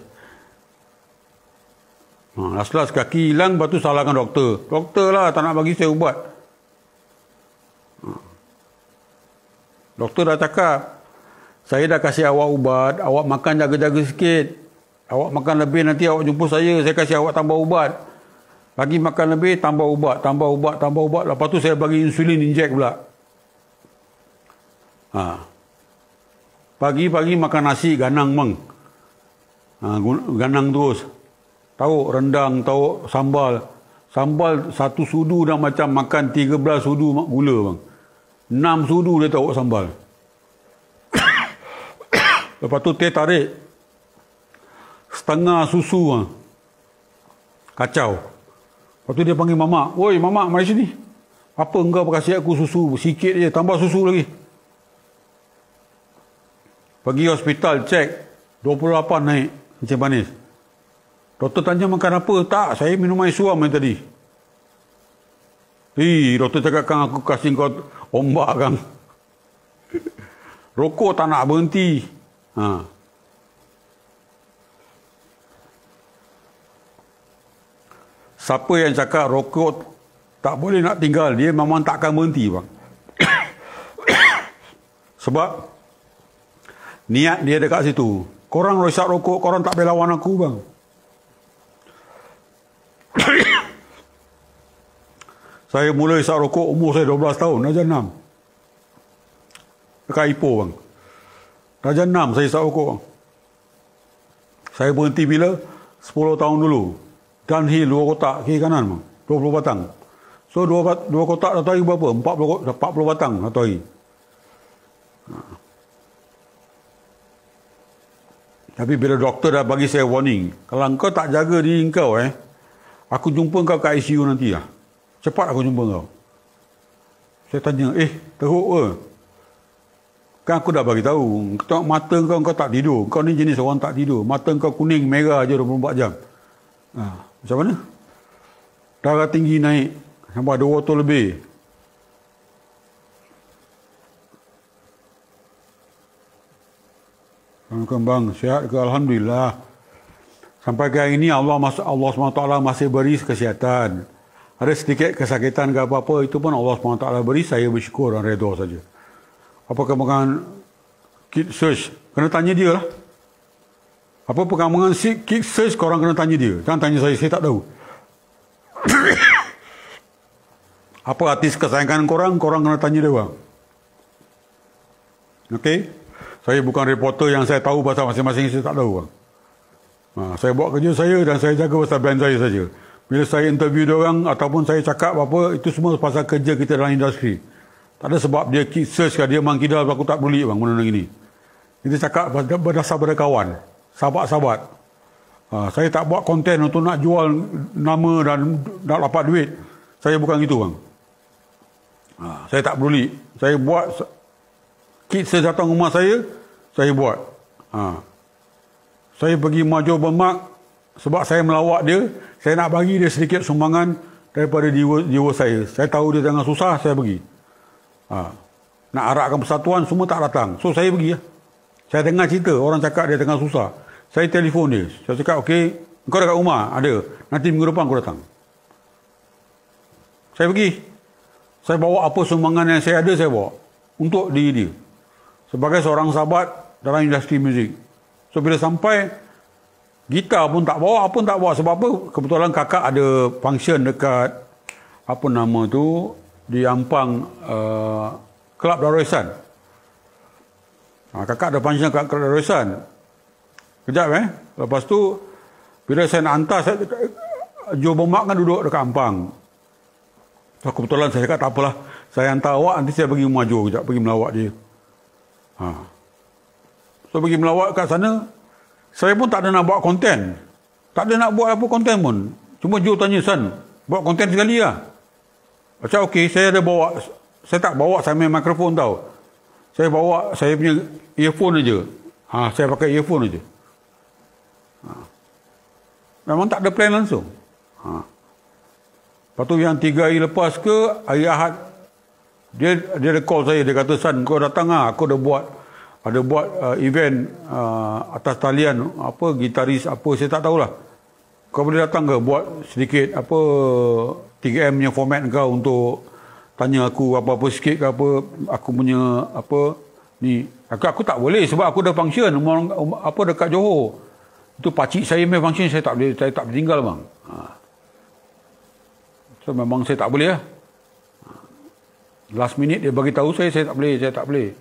Ha, last-last kaki hilang, lepas tu salahkan doktor. Doktor lah, tak nak bagi saya ubat. Ha. Doktor dah cakap, saya dah kasih awak ubat, awak makan jaga-jaga sikit. Awak makan lebih, nanti awak jumpa saya, saya kasih awak tambah ubat. Lagi makan lebih, tambah ubat, tambah ubat, tambah ubat. Lepas tu saya bagi insulin inject pula. Ha. Pagi-pagi makan nasi, ganang meng. Ha, ganang terus. Tahu rendang, tahu sambal. Sambal satu sudu dah macam makan 13 sudu mak gula bang. 6 sudu dia tahu sambal. Lepas tu teh tarik. Setengah susu bang. Kacau. Lepas tu dia panggil mamak. Woi mamak mari sini. Apa engkau kasih aku susu? Sikit je tambah susu lagi. Pergi hospital cek. 28 naik. Encik manis. Doktor tanya makan apa? Tak, saya minum air suam yang tadi. Eh, doktor cakap kan aku kasih kau ombak kan. Rokok tak nak berhenti. Ha. Siapa yang cakap rokok tak boleh nak tinggal, dia memang takkan berhenti bang. Sebab niat dia dekat situ. Korang rosak rokok, korang tak boleh lawan aku bang. saya mula isap rokok umur saya 12 tahun, Raja 6. Dekat Ipoh bang. Raja 6 saya isap rokok bang. Saya berhenti bila? 10 tahun dulu. Dan Downhill dua kotak kiri kanan bang. 20 batang. So dua, dua kotak satu hari berapa? 40, 40 batang satu hari. Tapi bila doktor dah bagi saya warning, kalau engkau tak jaga diri kau eh, Aku jumpa kau kat ICU nanti lah. Cepat aku jumpa kau. Saya tanya, eh, teruk ke? Kan aku dah bagi tahu, tengok mata kau, kau tak tidur. Kau ni jenis orang tak tidur. Mata kau kuning, merah je 24 jam. Ha, macam mana? Darah tinggi naik, sampai 200 lebih. Kawan-kawan sihat ke? Alhamdulillah. Sampai hari ini Allah Allah SWT masih beri kesihatan. Ada sedikit kesakitan ke apa-apa itu pun Allah SWT beri saya bersyukur dan redha saja. Apa kemungkinan kit search? Kena tanya dia lah. Apa perkembangan si kit search korang kena tanya dia. Jangan tanya saya, saya tak tahu. apa artis kesayangan korang, korang kena tanya dia bang. Okey? Saya bukan reporter yang saya tahu pasal masing-masing saya tak tahu bang. Ha, saya buat kerja saya dan saya jaga pasal brand saya saja. Bila saya interview dia orang ataupun saya cakap apa-apa, itu semua pasal kerja kita dalam industri. Tak ada sebab dia search kan, dia mangkida aku tak peduli bang, guna ini. Kita cakap berdasar pada kawan, sahabat-sahabat. Ha, saya tak buat konten untuk nak jual nama dan nak dapat duit. Saya bukan gitu bang. Ha, saya tak peduli. Saya buat kit datang rumah saya, saya buat. Ha saya pergi maju bermak sebab saya melawak dia saya nak bagi dia sedikit sumbangan daripada jiwa, jiwa saya saya tahu dia tengah susah saya pergi ha. nak arahkan persatuan semua tak datang so saya pergi ya. saya tengah cerita orang cakap dia tengah susah saya telefon dia saya cakap ok kau dekat rumah ada nanti minggu depan kau datang saya pergi saya bawa apa sumbangan yang saya ada saya bawa untuk diri dia sebagai seorang sahabat dalam industri muzik So bila sampai gitar pun tak bawa pun tak bawa sebab apa? Kebetulan kakak ada function dekat apa nama tu di Ampang uh, Club Darusan. Ha, ah, kakak ada function kat Club Darusan. Kejap eh. Lepas tu bila saya nak hantar saya Jo kan duduk dekat Ampang. So, kebetulan saya cakap tak apalah. Saya hantar awak nanti saya pergi rumah Jo kejap. Pergi melawat dia. Haa. Ah. Saya pergi melawat kat sana. Saya pun tak ada nak buat konten. Tak ada nak buat apa konten pun. Cuma Joe tanya San, buat konten sekali lah. Macam okey, saya ada bawa, saya tak bawa saya punya mikrofon tau. Saya bawa saya punya earphone aja. Ha, saya pakai earphone aja. Ha. Memang tak ada plan langsung. Ha. Lepas tu yang tiga hari lepas ke, hari Ahad, dia, dia ada call saya, dia kata, San, kau datang lah, aku dah buat ada buat uh, event uh, atas talian apa gitaris apa saya tak tahulah kau boleh datang ke buat sedikit apa 3M punya format kau untuk tanya aku apa-apa sikit ke apa aku punya apa ni aku, aku tak boleh sebab aku dah function um, um, apa dekat Johor itu pakcik saya main function saya tak boleh saya tak boleh tinggal bang ha. so memang saya tak boleh ya. last minute dia bagi tahu saya saya tak boleh saya tak boleh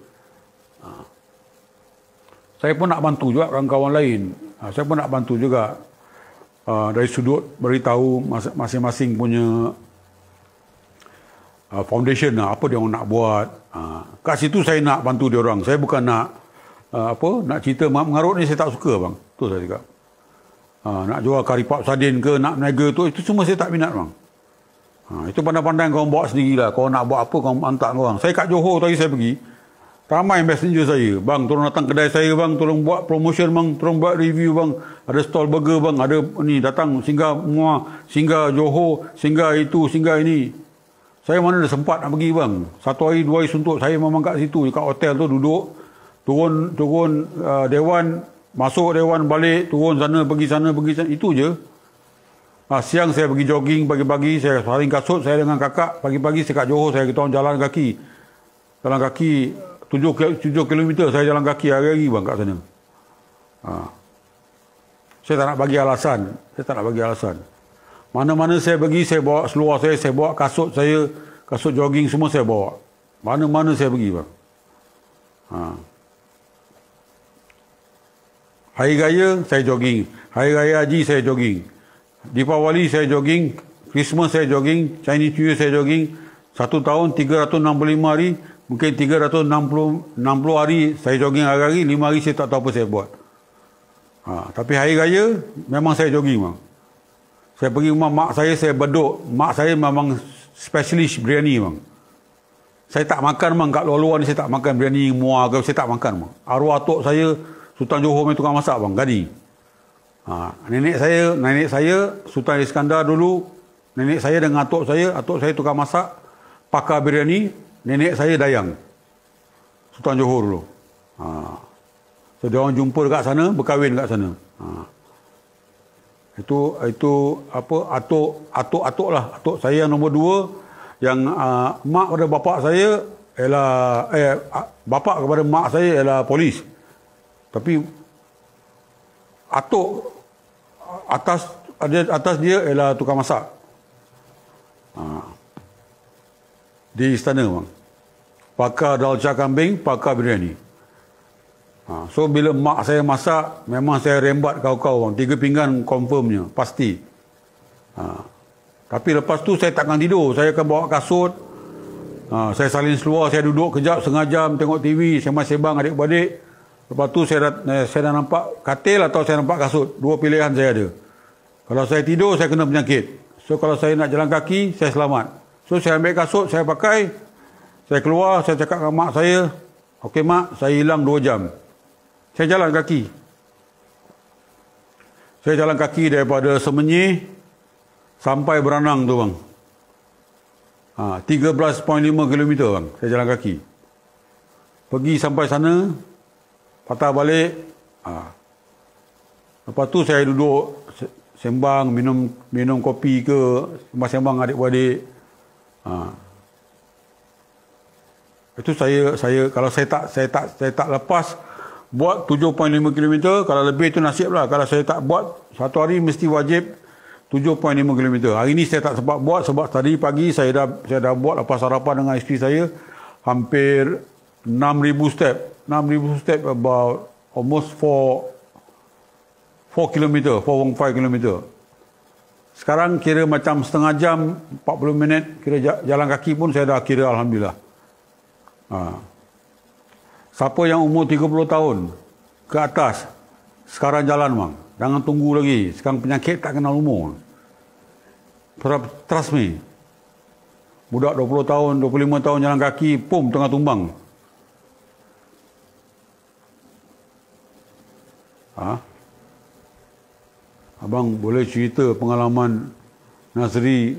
saya pun nak bantu juga kawan-kawan lain. Ha, saya pun nak bantu juga uh, dari sudut beritahu masing-masing punya uh, foundation lah, apa dia orang nak buat. Ha, kat situ saya nak bantu dia orang. Saya bukan nak uh, apa nak cerita mak mengarut ni saya tak suka bang. Tu saya cakap. Ha, nak jual karipap pap sardin ke nak meniaga tu itu semua saya tak minat bang. Ha, itu pandang-pandang kau bawa lah. Kau nak buat apa kau hantar kau orang. Saya kat Johor tadi saya pergi. Ramai messenger saya, bang tolong datang kedai saya bang, tolong buat promotion bang, tolong buat review bang. Ada stall burger bang, ada ni datang singgah semua, singgah Johor, singgah itu, singgah ini. Saya mana ada sempat nak pergi bang. Satu hari, dua hari suntuk saya memang kat situ, kat hotel tu duduk. Turun, turun uh, Dewan, masuk Dewan balik, turun sana, pergi sana, pergi sana, itu je. Uh, siang saya pergi jogging pagi-pagi, saya saling kasut, saya dengan kakak, pagi-pagi saya kat Johor, saya kita orang jalan kaki. Jalan kaki, tujuh, tujuh kilometer saya jalan kaki hari-hari bang kat sana. Ha. Saya tak nak bagi alasan. Saya tak nak bagi alasan. Mana-mana saya pergi, saya bawa seluar saya, saya bawa kasut saya, kasut jogging semua saya bawa. Mana-mana saya pergi bang. Ha. Hari Raya saya jogging. Hari Raya Haji saya jogging. Di Pawali saya jogging. Christmas saya jogging. Chinese New Year saya jogging. Satu tahun 365 hari Mungkin 360 60 hari saya jogging hari-hari, 5 hari saya tak tahu apa saya buat. Ha, tapi hari raya, memang saya jogging. Bang. Saya pergi rumah mak saya, saya beduk. Mak saya memang specialist biryani. Bang. Saya tak makan bang kat luar-luar ni saya tak makan biryani muar ke saya tak makan. Bang. Arwah atuk saya Sultan Johor main tukang masak bang gadi. Ha, nenek saya, nenek saya Sultan Iskandar dulu. Nenek saya dengan atuk saya, atuk saya tukang masak pakar biryani, nenek saya Dayang. Sultan Johor dulu. Ha. So, dia orang jumpa dekat sana, berkahwin dekat sana. Ha. Itu, itu apa, atuk, atuk-atuk lah. Atuk saya yang nombor dua, yang uh, mak pada bapa saya ialah eh ah, bapa kepada mak saya ialah polis tapi atuk atas ada atas dia ialah tukang masak ha di istana bang. Pakar dalca kambing, pakar biryani. Ha, so bila mak saya masak, memang saya rembat kau-kau bang. Tiga pinggan confirmnya, pasti. Ha. Tapi lepas tu saya takkan tidur. Saya akan bawa kasut. Ha, saya salin seluar, saya duduk kejap, setengah jam tengok TV, saya masih sebang adik-beradik. Lepas tu saya dah, eh, saya dah nampak katil atau saya nampak kasut. Dua pilihan saya ada. Kalau saya tidur, saya kena penyakit. So kalau saya nak jalan kaki, saya selamat. So saya ambil kasut, saya pakai. Saya keluar, saya cakap dengan mak saya. Okey mak, saya hilang 2 jam. Saya jalan kaki. Saya jalan kaki daripada Semenyi sampai Beranang tu bang. Ha, 13.5 km bang, saya jalan kaki. Pergi sampai sana, patah balik. Ha. Lepas tu saya duduk sembang, minum minum kopi ke, sembang-sembang adik-beradik. -adik. Ha. Itu saya saya kalau saya tak saya tak saya tak lepas buat 7.5 km kalau lebih itu nasiblah kalau saya tak buat satu hari mesti wajib 7.5 km. Hari ini saya tak sempat buat sebab tadi pagi saya dah saya dah buat lepas sarapan dengan isteri saya hampir 6000 step. 6000 step about almost 4 4 km, 4.5 km. Sekarang kira macam setengah jam, 40 minit, kira jalan kaki pun saya dah kira Alhamdulillah. Ha. Siapa yang umur 30 tahun ke atas, sekarang jalan bang. Jangan tunggu lagi. Sekarang penyakit tak kenal umur. Trust me. Budak 20 tahun, 25 tahun jalan kaki, pum tengah tumbang. Ha? Abang boleh cerita pengalaman Nasri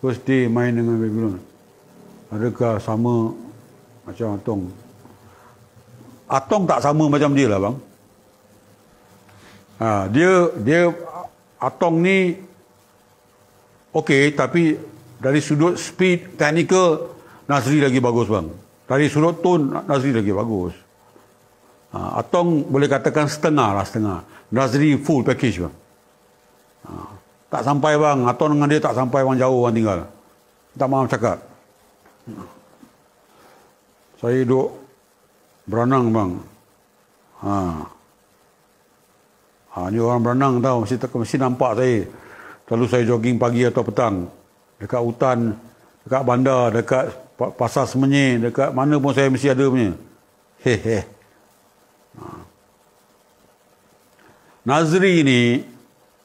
first day main dengan Babylon. Adakah sama macam Atong? Atong tak sama macam dia lah bang. Ha, dia dia Atong ni okey tapi dari sudut speed technical Nasri lagi bagus bang. Dari sudut tone Nasri lagi bagus. Ha, Atong boleh katakan setengah lah setengah. Nazri full package bang. Ha. Tak sampai bang, atau dengan dia tak sampai bang jauh bang tinggal. Tak maaf cakap. Ah. Saya duduk beranang bang. Ha. Ha, ni orang beranang tau, mesti, mesti nampak saya. Lalu saya jogging pagi atau petang. Dekat hutan, dekat bandar, dekat pasar semenye, dekat mana pun saya mesti ada punya. Hehehe. Nazri ni,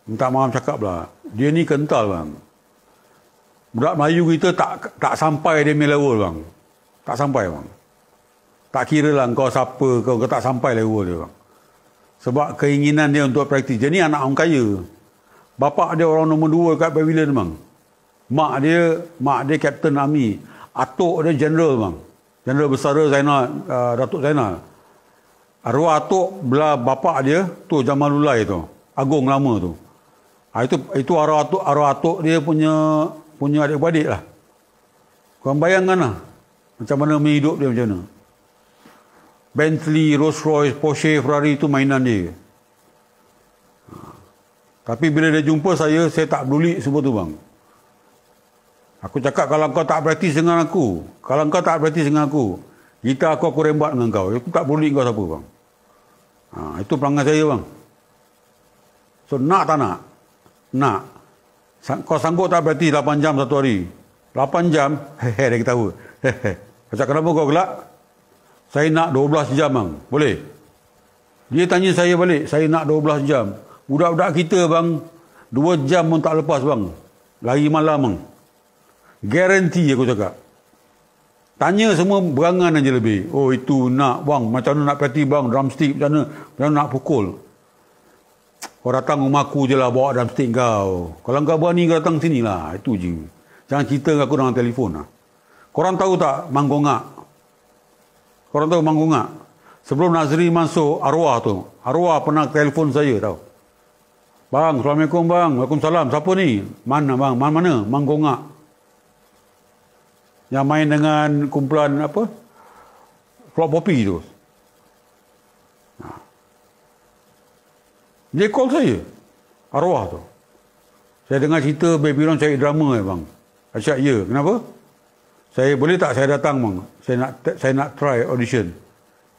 minta maaf cakap lah, dia ni kental bang. Budak Melayu kita tak tak sampai dia punya level bang. Tak sampai bang. Tak kira lah kau siapa, kau, kau tak sampai level dia bang. Sebab keinginan dia untuk praktis. Dia ni anak orang kaya. Bapak dia orang nombor dua kat pavilion bang. Mak dia, mak dia Captain Army. Atuk dia General bang. General Besara Zainal, uh, Datuk Zainal arwah atuk bila bapak dia tu zaman lulai tu agung lama tu ha, itu itu arwah atuk arwah atuk dia punya punya adik beradik lah kau bayangkan lah macam mana main hidup dia macam mana Bentley, Rolls Royce, Porsche, Ferrari itu mainan dia ah, tapi bila dia jumpa saya, saya tak peduli semua tu bang. Aku cakap kalau kau tak berhati dengan aku, kalau kau tak berhati dengan aku, kita aku aku rembat dengan kau. Aku tak boleh kau siapa bang. Ha, itu perangai saya bang. So nak tak nak? Nak. Kau sanggup tak berarti 8 jam satu hari? 8 jam? Hehe dia ketawa. Hehe. Macam kenapa kau gelak? Saya nak 12 jam bang. Boleh? Dia tanya saya balik. Saya nak 12 jam. Budak-budak kita bang. 2 jam pun tak lepas bang. Lagi malam bang. Garanti aku cakap. Tanya semua berangan aja lebih. Oh itu nak bang, macam mana nak peti bang, drumstick macam mana, macam mana nak pukul. Kau datang rumah aku je lah bawa drumstick kau. Kalau kau berani kau datang sini lah, itu je. Jangan cerita aku dengan telefon lah. Korang tahu tak manggongak? Korang tahu manggongak? Sebelum Nazri masuk arwah tu, arwah pernah telefon saya tau. Bang, Assalamualaikum bang. Waalaikumsalam. Siapa ni? Mana bang? Mana mana? Manggongak yang main dengan kumpulan apa Flop Poppy tu ha. dia call saya arwah tu saya dengar cerita Babylon cari drama eh bang saya cakap ya kenapa saya boleh tak saya datang bang saya nak saya nak try audition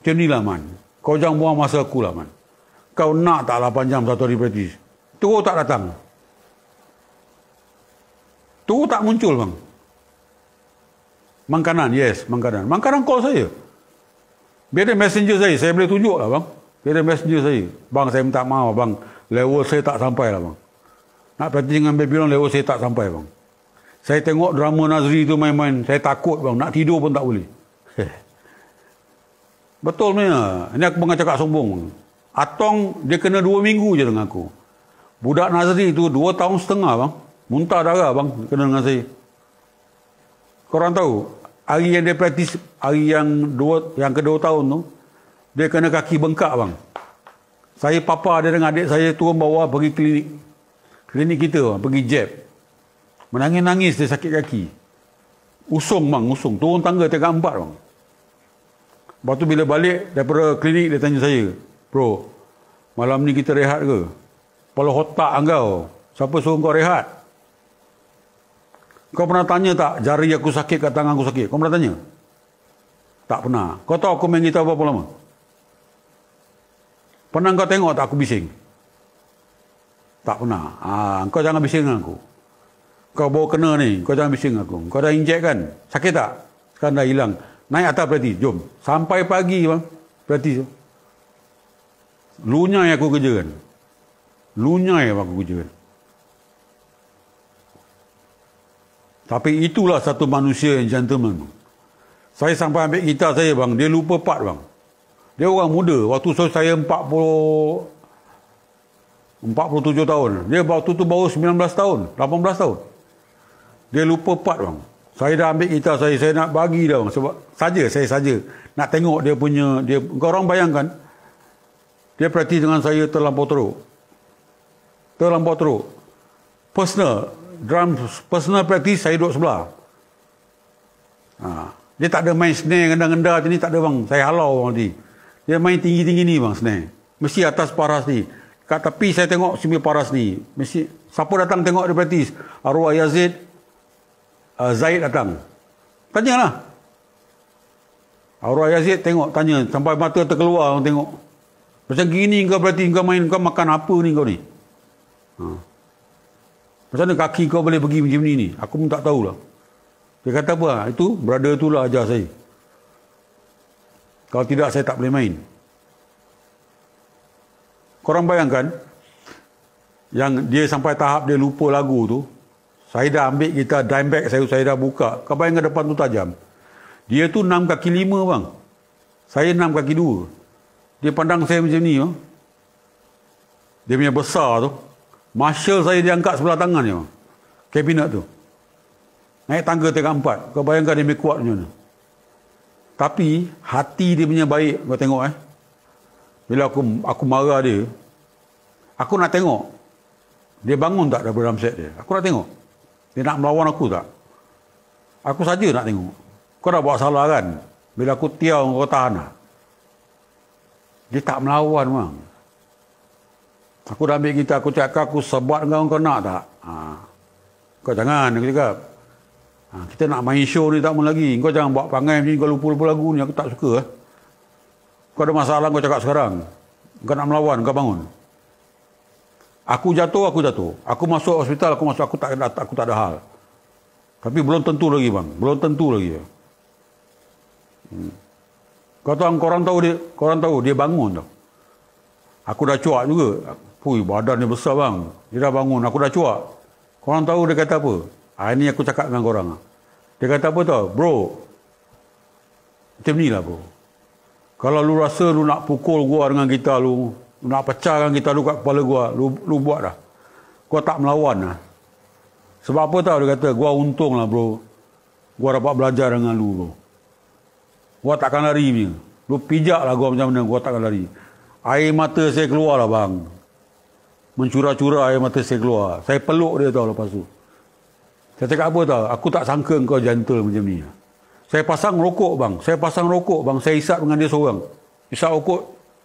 macam ni lah man kau jangan buang masa aku lah man kau nak tak 8 jam satu hari berarti terus tak datang terus tak muncul bang Mangkanan, yes, Mangkanan. Mangkanan call saya. Biar dia messenger saya, saya boleh tunjuk lah bang. Biar dia messenger saya. Bang, saya minta maaf bang. Level saya tak sampai lah bang. Nak berhenti dengan Babylon, level saya tak sampai bang. Saya tengok drama Nazri tu main-main, saya takut bang. Nak tidur pun tak boleh. Betul ni Ini aku bukan cakap sombong. Atong, dia kena dua minggu je dengan aku. Budak Nazri tu dua tahun setengah bang. Muntah darah bang, kena dengan saya. Korang tahu, hari yang dia praktis hari yang dua yang kedua tahun tu dia kena kaki bengkak bang saya papa ada dengan adik saya turun bawah pergi klinik klinik kita bang. pergi jab menangis-nangis dia sakit kaki usung bang usung turun tangga tiga empat bang lepas tu bila balik daripada klinik dia tanya saya bro malam ni kita rehat ke Kalau otak engkau siapa suruh kau rehat kau pernah tanya tak jari aku sakit kat tangan aku sakit? Kau pernah tanya? Tak pernah. Kau tahu aku main gitar berapa lama? Pernah kau tengok tak aku bising? Tak pernah. Ha, kau jangan bising dengan aku. Kau bawa kena ni, kau jangan bising aku. Kau dah injek kan? Sakit tak? Sekarang dah hilang. Naik atas berarti jom. Sampai pagi bang, berarti Lunyai aku kerja kan? Lunyai aku kerja kan? Tapi itulah satu manusia yang gentleman. Saya sampai ambil kita saya bang, dia lupa part bang. Dia orang muda, waktu so saya 40 47 tahun. Dia waktu tu baru 19 tahun, 18 tahun. Dia lupa part bang. Saya dah ambil gitar saya, saya nak bagi dah bang. Sebab saja, saya saja. Nak tengok dia punya, dia, kau orang bayangkan. Dia perhati dengan saya terlampau teruk. Terlampau teruk. Personal, drum personal practice saya duduk sebelah. Ha. Dia tak ada main snare gendang-gendang macam ni tak ada bang. Saya halau bang tadi. Dia main tinggi-tinggi ni bang snare. Mesti atas paras ni. Kat tepi saya tengok semi paras ni. Mesti siapa datang tengok dia practice? Arwah Yazid uh, Zaid datang. Tanya lah. Arwah Yazid tengok tanya sampai mata terkeluar orang tengok. Macam gini kau berarti kau main kau makan apa ni kau ni? Ha. Macam mana kaki kau boleh pergi macam ni ni? Aku pun tak tahulah. Dia kata apa? Itu brother tu lah ajar saya. Kalau tidak saya tak boleh main. Korang bayangkan yang dia sampai tahap dia lupa lagu tu. Saya dah ambil kita dime bag saya, saya dah buka. Kau bayangkan depan tu tajam. Dia tu enam kaki lima bang. Saya enam kaki dua. Dia pandang saya macam ni. Bang. Oh. Dia punya besar tu. Marshal saya diangkat sebelah tangan dia. Oh. Kabinet tu. Naik tangga tingkat empat. Kau bayangkan dia kuat macam mana. Tapi hati dia punya baik. Kau tengok eh. Bila aku aku marah dia. Aku nak tengok. Dia bangun tak daripada dalam set dia. Aku nak tengok. Dia nak melawan aku tak. Aku saja nak tengok. Kau dah buat salah kan. Bila aku tiaw kau tahan lah. Dia tak melawan bang. Aku dah ambil kita, aku cakap aku sebat dengan kau nak tak? Ha. Kau jangan, aku cakap. Ha. kita nak main show ni tak mau lagi. Kau jangan buat pangai macam ni, kau lupa-lupa lagu ni, aku tak suka. Eh. Kau ada masalah kau cakap sekarang. Kau nak melawan, kau bangun. Aku jatuh, aku jatuh. Aku masuk hospital, aku masuk, aku tak ada, aku tak ada hal. Tapi belum tentu lagi bang, belum tentu lagi. Hmm. Kau tahu, korang tahu dia, korang tahu dia bangun tau. Aku dah cuak juga. Pui, badan ni besar bang. Dia dah bangun, aku dah cuak. Korang tahu dia kata apa? Ha, ini aku cakap dengan korang. Ah. Dia kata apa tau? Bro. Macam ni lah bro. Kalau lu rasa lu nak pukul gua dengan kita lu, lu nak dengan kita lu kat kepala gua, lu, lu buat lah. Gua tak melawan lah. Sebab apa tau dia kata, gua untung lah bro. Gua dapat belajar dengan lu bro. Gua takkan lari ni. Lu pijak lah gua macam mana, gua takkan lari. Air mata saya keluar lah bang. Mencura-cura air mata saya keluar. Saya peluk dia tau lepas tu. Saya cakap apa tau, aku tak sangka kau gentle macam ni. Saya pasang rokok bang, saya pasang rokok bang, saya isap dengan dia seorang. Isap rokok,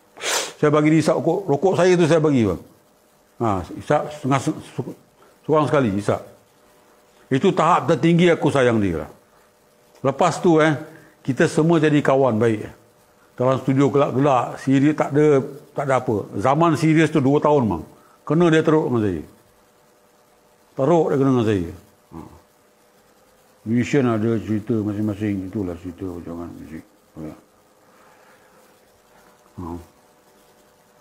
saya bagi dia isap rokok, rokok saya tu saya bagi bang. Ha, isap setengah seorang sekali isap. Itu tahap tertinggi aku sayang dia lah. Lepas tu eh, kita semua jadi kawan baik. Dalam studio gelak-gelak, serius tak ada tak ada apa. Zaman serius tu dua tahun bang dia நேத்திரம் ஒன்று செய்யு பரவ ஒன்று செய்யு மியூசியன் அது சீத்து மசி மசி தூள சீத்து ஜோகான் மிசி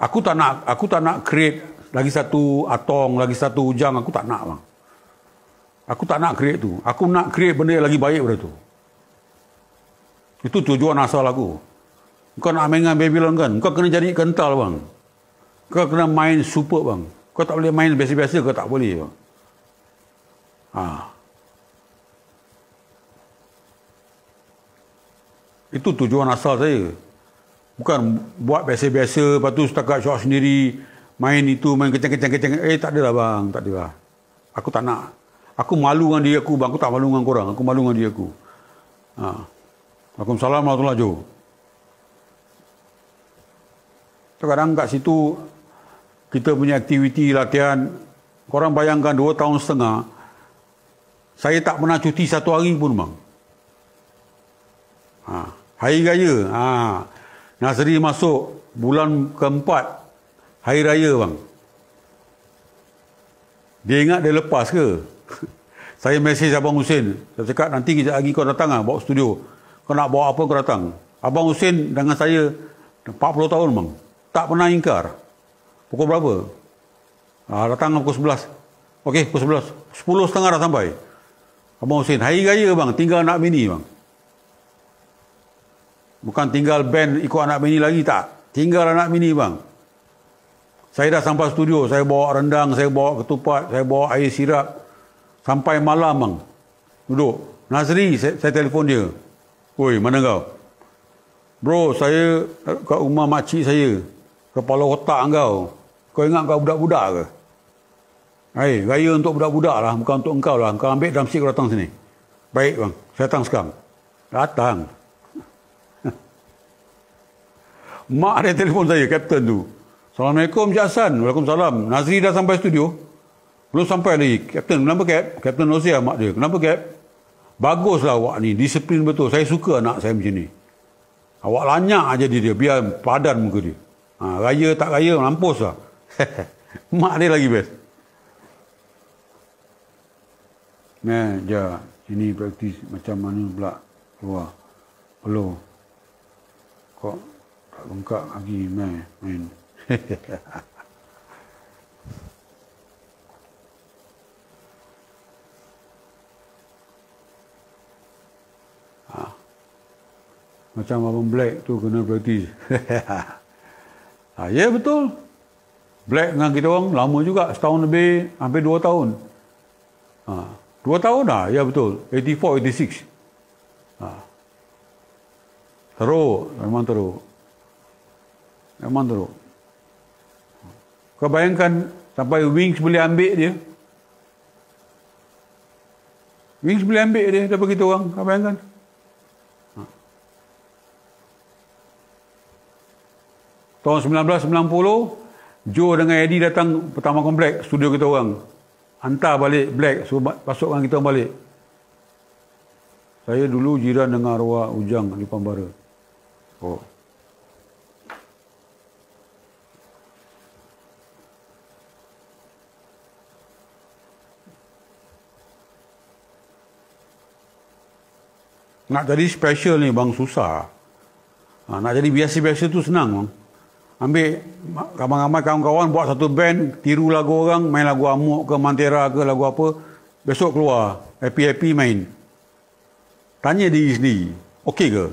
Aku tak nak aku tak nak create lagi satu atong lagi satu ujang aku tak nak bang. Aku tak nak create tu. Aku nak create benda yang lagi baik daripada tu. Itu tujuan asal aku. Kau nak main dengan Babylon kan? Kau kena jadi kental bang. Kau kena main super bang. Kau tak boleh main biasa-biasa, kau tak boleh. Bang. Ha. Itu tujuan asal saya. Bukan buat biasa-biasa, lepas tu setakat syok sendiri, main itu, main kecang-kecang-kecang. Eh, tak adalah bang, tak adalah. Aku tak nak. Aku malu dengan diri aku bang, aku tak malu dengan korang. Aku malu dengan diri aku. Ha. Assalamualaikum warahmatullahi wabarakatuh. Kadang kat situ kita punya aktiviti latihan korang bayangkan 2 tahun setengah saya tak pernah cuti satu hari pun bang ha, hari raya ha, Nasri masuk bulan keempat hari raya bang dia ingat dia lepas ke saya mesej Abang Husin saya cakap nanti kejap lagi kau datang lah bawa studio kau nak bawa apa kau datang Abang Husin dengan saya 40 tahun bang tak pernah ingkar Pukul berapa? Ah, ha, datang pukul 11. Okey, pukul 11. setengah dah sampai. Abang Husin, hari raya bang, tinggal anak bini bang. Bukan tinggal band ikut anak bini lagi tak? Tinggal anak bini bang. Saya dah sampai studio, saya bawa rendang, saya bawa ketupat, saya bawa air sirap. Sampai malam bang. Duduk. Nazri, saya, saya telefon dia. Woi, mana kau? Bro, saya kat rumah makcik saya. Kepala otak kau. Kau ingat kau budak-budak ke? Hai, gaya untuk budak-budak lah. Bukan untuk engkau lah. Kau ambil dalam sikit kau datang sini. Baik bang, saya datang sekarang. Datang. Mak ada telefon saya, kapten tu. Assalamualaikum, Cik Hassan. Waalaikumsalam. Nazri dah sampai studio. Belum sampai lagi. Kapten, kenapa kap? Kapten Nozia, mak dia. Kenapa kap? Baguslah awak ni. Disiplin betul. Saya suka anak saya macam ni. Awak lanyak aja dia. Biar padan muka dia. Ha, raya tak raya, lampus lah. Mak dia lagi best. Nah, ja, sini praktis macam mana pula keluar. Perlu. Kok tak lengkap lagi main. main. Ah. Macam abang black tu kena praktis. ha, ya yeah, betul. Black dengan kita orang lama juga setahun lebih hampir dua tahun. Ha. Dua tahun dah, ya betul. 84, 86. Ha. Teruk, memang teruk. Memang teruk. Kau bayangkan sampai Wings boleh ambil dia. Wings boleh ambil dia daripada kita orang. Kau bayangkan. Ha. Tahun 1990, Joe dengan Eddie datang pertama komplek studio kita orang. Hantar balik Black suruh pasukkan kita orang balik. Saya dulu jiran dengan arwah Ujang di Pambara. Oh. Nak jadi special ni bang susah. Ha, nak jadi biasa-biasa tu senang bang. Ambil ramai-ramai kawan-kawan buat satu band, tiru lagu orang, main lagu Amok ke Mantera ke lagu apa. Besok keluar, happy-happy main. Tanya diri sendiri, okey ke?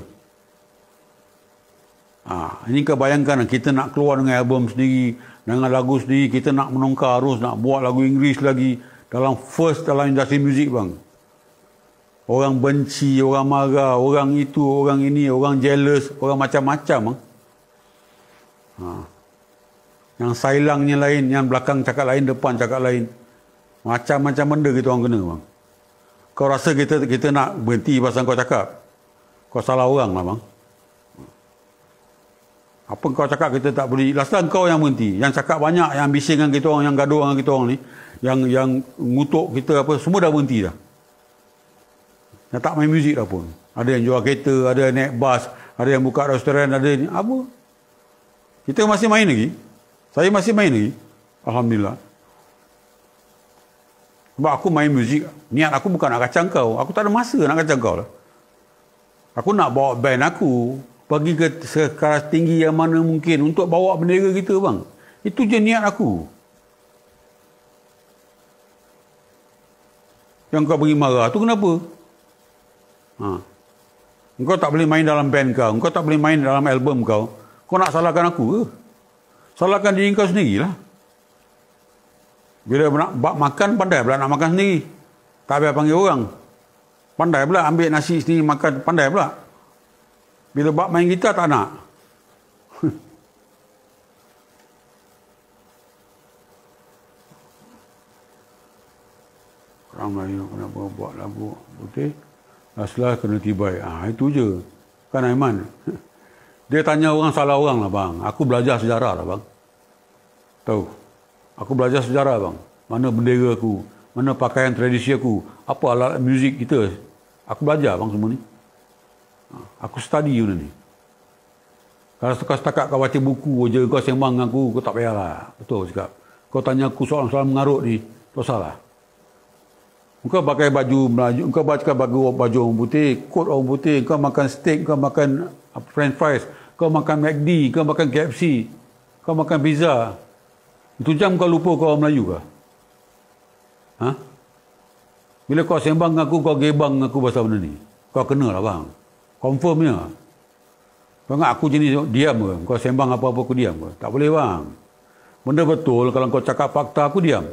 Ha, ini kau bayangkan lah, kita nak keluar dengan album sendiri, dengan lagu sendiri, kita nak menungkar arus, nak buat lagu Inggeris lagi dalam first dalam industri muzik bang. Orang benci, orang marah, orang itu, orang ini, orang jealous, orang macam-macam bang. -macam, Ha. Yang sailangnya lain, yang belakang cakap lain, depan cakap lain. Macam-macam benda kita orang kena, bang. Kau rasa kita kita nak berhenti pasal kau cakap? Kau salah orang lah, bang. Apa kau cakap kita tak boleh. Last lah, kau yang berhenti. Yang cakap banyak, yang bising dengan kita orang, yang gaduh dengan kita orang ni. Yang yang ngutuk kita apa, semua dah berhenti dah. Yang tak main muzik dah pun. Ada yang jual kereta, ada yang naik bas, ada yang buka restoran, ada yang apa. Kita masih main lagi. Saya masih main lagi. Alhamdulillah. Sebab aku main muzik. Niat aku bukan nak kacang kau. Aku tak ada masa nak kacang kau lah. Aku nak bawa band aku. Pergi ke sekarang tinggi yang mana mungkin. Untuk bawa bendera kita bang. Itu je niat aku. Yang kau bagi marah tu kenapa? Ha. Engkau tak boleh main dalam band kau. kau tak boleh main dalam album kau. Kau nak salahkan aku ke? Salahkan diri kau sendirilah. Bila nak bak makan, pandai pula nak makan sendiri. Tak payah panggil orang. Pandai pula ambil nasi sendiri, makan pandai pula. Bila bak main gitar, tak nak. Ramai yang kena buat lagu, okey? Last lah kena tibai. ha, itu je. Kan Aiman? Ha. Dia tanya orang salah orang lah bang. Aku belajar sejarah lah bang. Tahu. Aku belajar sejarah bang. Mana bendera aku. Mana pakaian tradisi aku. Apa alat muzik kita. Aku belajar bang semua ni. Ha, aku study guna ni. Kalau kau setakat kau baca buku oh, je. Kau sembang dengan aku. Kau tak lah. Betul cakap. Kau tanya aku soalan-soalan mengarut ni. Kau salah. Kau pakai baju Melayu. Kau pakai baju orang putih. Kot orang putih. Kau makan steak. Kau makan Ah, French fries, kau makan McD, kau makan KFC, kau makan pizza. Itu jam kau lupa kau orang Melayu ke? Ha? Bila kau sembang aku, kau gebang aku bahasa benda ni. Kau lah bang. Confirm Confirmnya. Ah. Kau ingat aku jenis diam ke? Kau sembang apa-apa aku diam ke? Tak boleh bang. Benda betul kalau kau cakap fakta aku diam.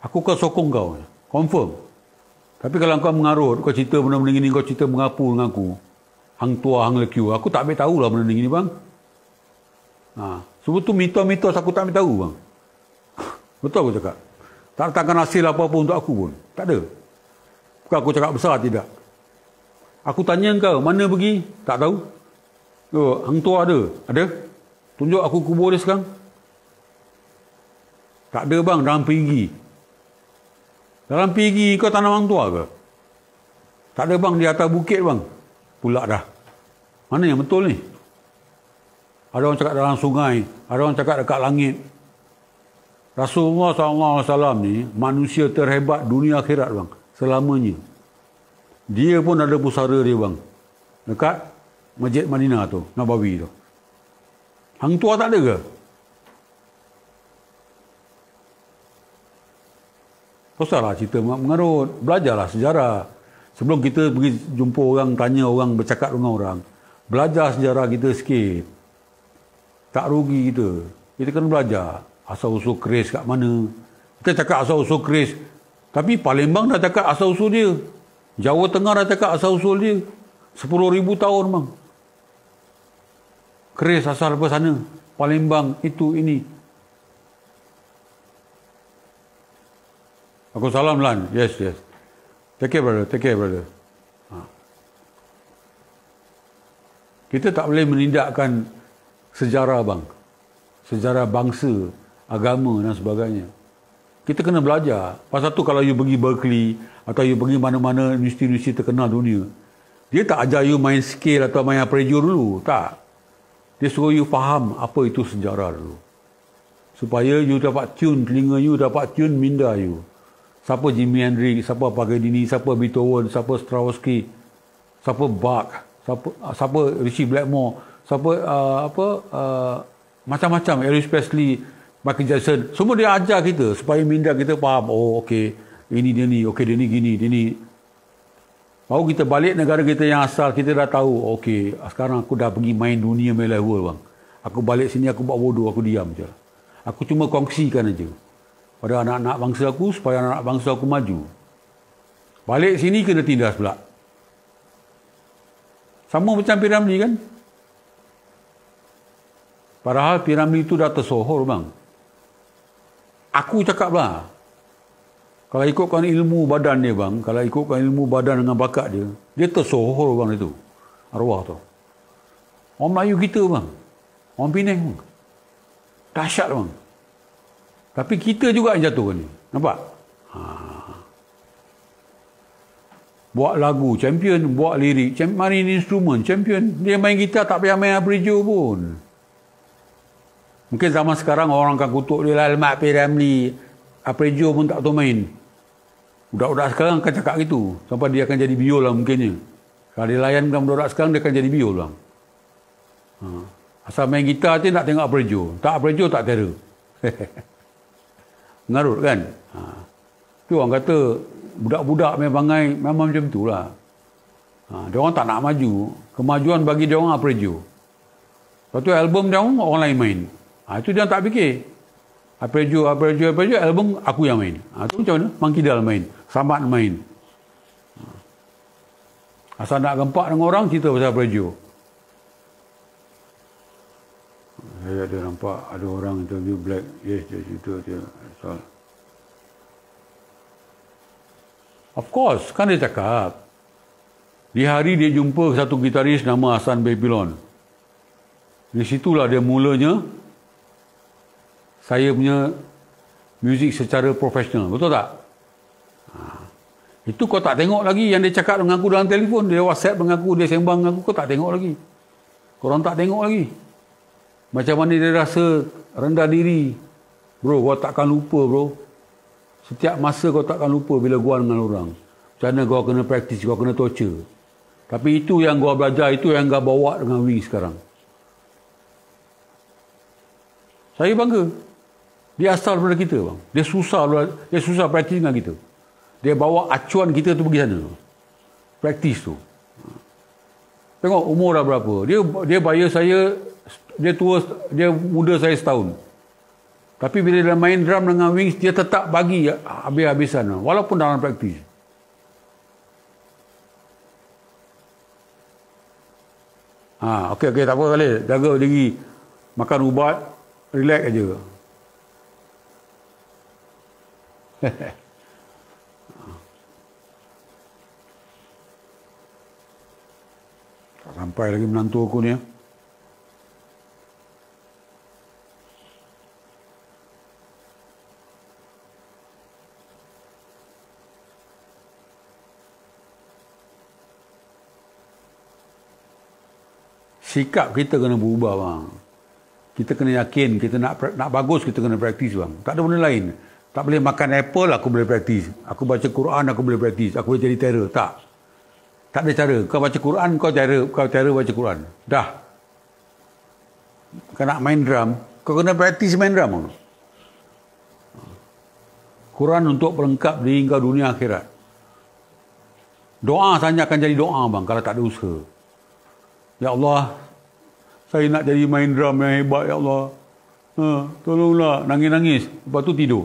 Aku kau sokong kau. Confirm. Tapi kalau kau mengarut, kau cerita benda-benda ini, kau cerita mengapu dengan aku hang tua hang lelaki aku tak tahu lah benda ni bang ha sebab tu mitos-mitos aku tak ambil tahu bang betul aku cakap tak datangkan hasil apa-apa untuk aku pun tak ada bukan aku cakap besar tidak aku tanya kau mana pergi tak tahu oh, hang tua ada ada tunjuk aku kubur dia sekarang tak ada bang dalam pinggi dalam pinggi kau tanam hang tua ke tak ada bang di atas bukit bang pula dah. Mana yang betul ni? Ada orang cakap dalam sungai, ada orang cakap dekat langit. Rasulullah SAW ni manusia terhebat dunia akhirat bang. Selamanya. Dia pun ada pusara dia bang. Dekat Masjid Madinah tu, Nabawi tu. Hang tua tak ada ke? Tak usahlah cerita mengarut. Belajarlah sejarah sebelum kita pergi jumpa orang, tanya orang, bercakap dengan orang, belajar sejarah kita sikit. Tak rugi kita. Kita kena belajar. Asal-usul kris kat mana. Kita cakap asal-usul kris Tapi Palembang dah cakap asal-usul dia. Jawa Tengah dah cakap asal-usul dia. 10,000 tahun, bang. kris asal apa sana? Palembang, itu, ini. Aku salam, Lan. Yes, yes. Tak care, brother. Tak care, brother. Ha. Kita tak boleh menindakkan sejarah bang. Sejarah bangsa, agama dan sebagainya. Kita kena belajar. Pasal tu kalau you pergi Berkeley atau you pergi mana-mana universiti-universiti terkenal dunia. Dia tak ajar you main skill atau main apprejur dulu. Tak. Dia suruh you faham apa itu sejarah dulu. Supaya you dapat tune telinga you, dapat tune minda you siapa Jimi Hendrix, siapa Paganini, siapa Beethoven, siapa Strawski, siapa Bach, siapa ah, siapa Richie Blackmore, siapa uh, apa uh, macam-macam Elvis Presley, Michael Jackson, semua dia ajar kita supaya minda kita faham, oh okey, ini dia ni, okey dia ni gini, dia ni. Baru kita balik negara kita yang asal, kita dah tahu, okey, sekarang aku dah pergi main dunia Malaysia bang. Aku balik sini aku buat bodoh, aku diam je. Aku cuma kongsikan aja pada anak-anak bangsa aku supaya anak-anak bangsa aku maju. Balik sini kena tindas pula. Sama macam Piramli kan? Padahal Piramli itu dah tersohor bang. Aku cakap lah. Kalau ikutkan ilmu badan dia bang. Kalau ikutkan ilmu badan dengan bakat dia. Dia tersohor bang itu. Arwah tu. Orang Melayu kita bang. Orang Pinang bang. Dahsyat bang. Tapi kita juga yang jatuh ni. Nampak? Ha. Buat lagu, champion. Buat lirik, champion. Mari ini instrumen, champion. Dia main gitar, tak payah main abrijo pun. Mungkin zaman sekarang orang akan kutuk dia lah, Mark P. Ramli. Abrijo pun tak tahu main. Budak-budak sekarang akan cakap gitu. Sampai dia akan jadi biol lah mungkinnya. Kalau dia layan dengan budak-budak sekarang, dia akan jadi biol lah. Ha. Asal main gitar, dia nak tengok abrijo. Tak abrijo, tak terror. mengarut kan. Ha. Tu orang kata budak-budak memang bangai memang macam itulah. Ha, dia orang tak nak maju. Kemajuan bagi dia orang apa jo. Lepas tu album dia orang, orang lain main. Ha, itu dia tak fikir. Apa jo, apa jo, apa jo, album aku yang main. Ha, tu macam mana? Mangkidal main. Samad main. Ha. Asal nak gempak dengan orang, cerita pasal apa jo. Saya ada nampak ada orang interview black. Yes, dia cerita. Of course, kan dia cakap. Di hari dia jumpa satu gitaris nama Hasan Babylon. Di situlah dia mulanya saya punya muzik secara profesional. Betul tak? Ha. Itu kau tak tengok lagi yang dia cakap dengan aku dalam telefon. Dia whatsapp dengan aku, dia sembang dengan aku. Kau tak tengok lagi. Korang tak tengok lagi. Macam mana dia rasa rendah diri Bro, kau takkan lupa bro. Setiap masa kau takkan lupa bila gua dengan orang. Macam mana gua kena praktis, kau kena torture. Tapi itu yang gua belajar, itu yang gua bawa dengan Wing sekarang. Saya bangga. Dia asal daripada kita, bang. Dia susah, dia susah praktis dengan kita. Dia bawa acuan kita tu pergi sana. Praktis tu. Tengok umur dah berapa. Dia dia bayar saya dia tua dia muda saya setahun. Tapi bila dia main drum dengan wings, dia tetap bagi habis-habisan. Walaupun dalam praktis. Ha, okey, okey, tak apa kali. Jaga diri. Makan ubat. Relax aja. tak sampai lagi menantu aku ni. Ya. sikap kita kena berubah bang. Kita kena yakin kita nak nak bagus kita kena praktis bang. Tak ada benda lain. Tak boleh makan apple aku boleh praktis. Aku baca Quran aku boleh praktis. Aku boleh jadi terror. Tak. Tak ada cara. Kau baca Quran kau terror, kau terror baca Quran. Dah. Kau nak main drum, kau kena praktis main drum. Bang. Quran untuk pelengkap diri kau dunia akhirat. Doa sahaja akan jadi doa bang kalau tak ada usaha. Ya Allah, saya nak jadi main drum yang hebat ya Allah. Ha, tolonglah nangis-nangis. Lepas tu tidur.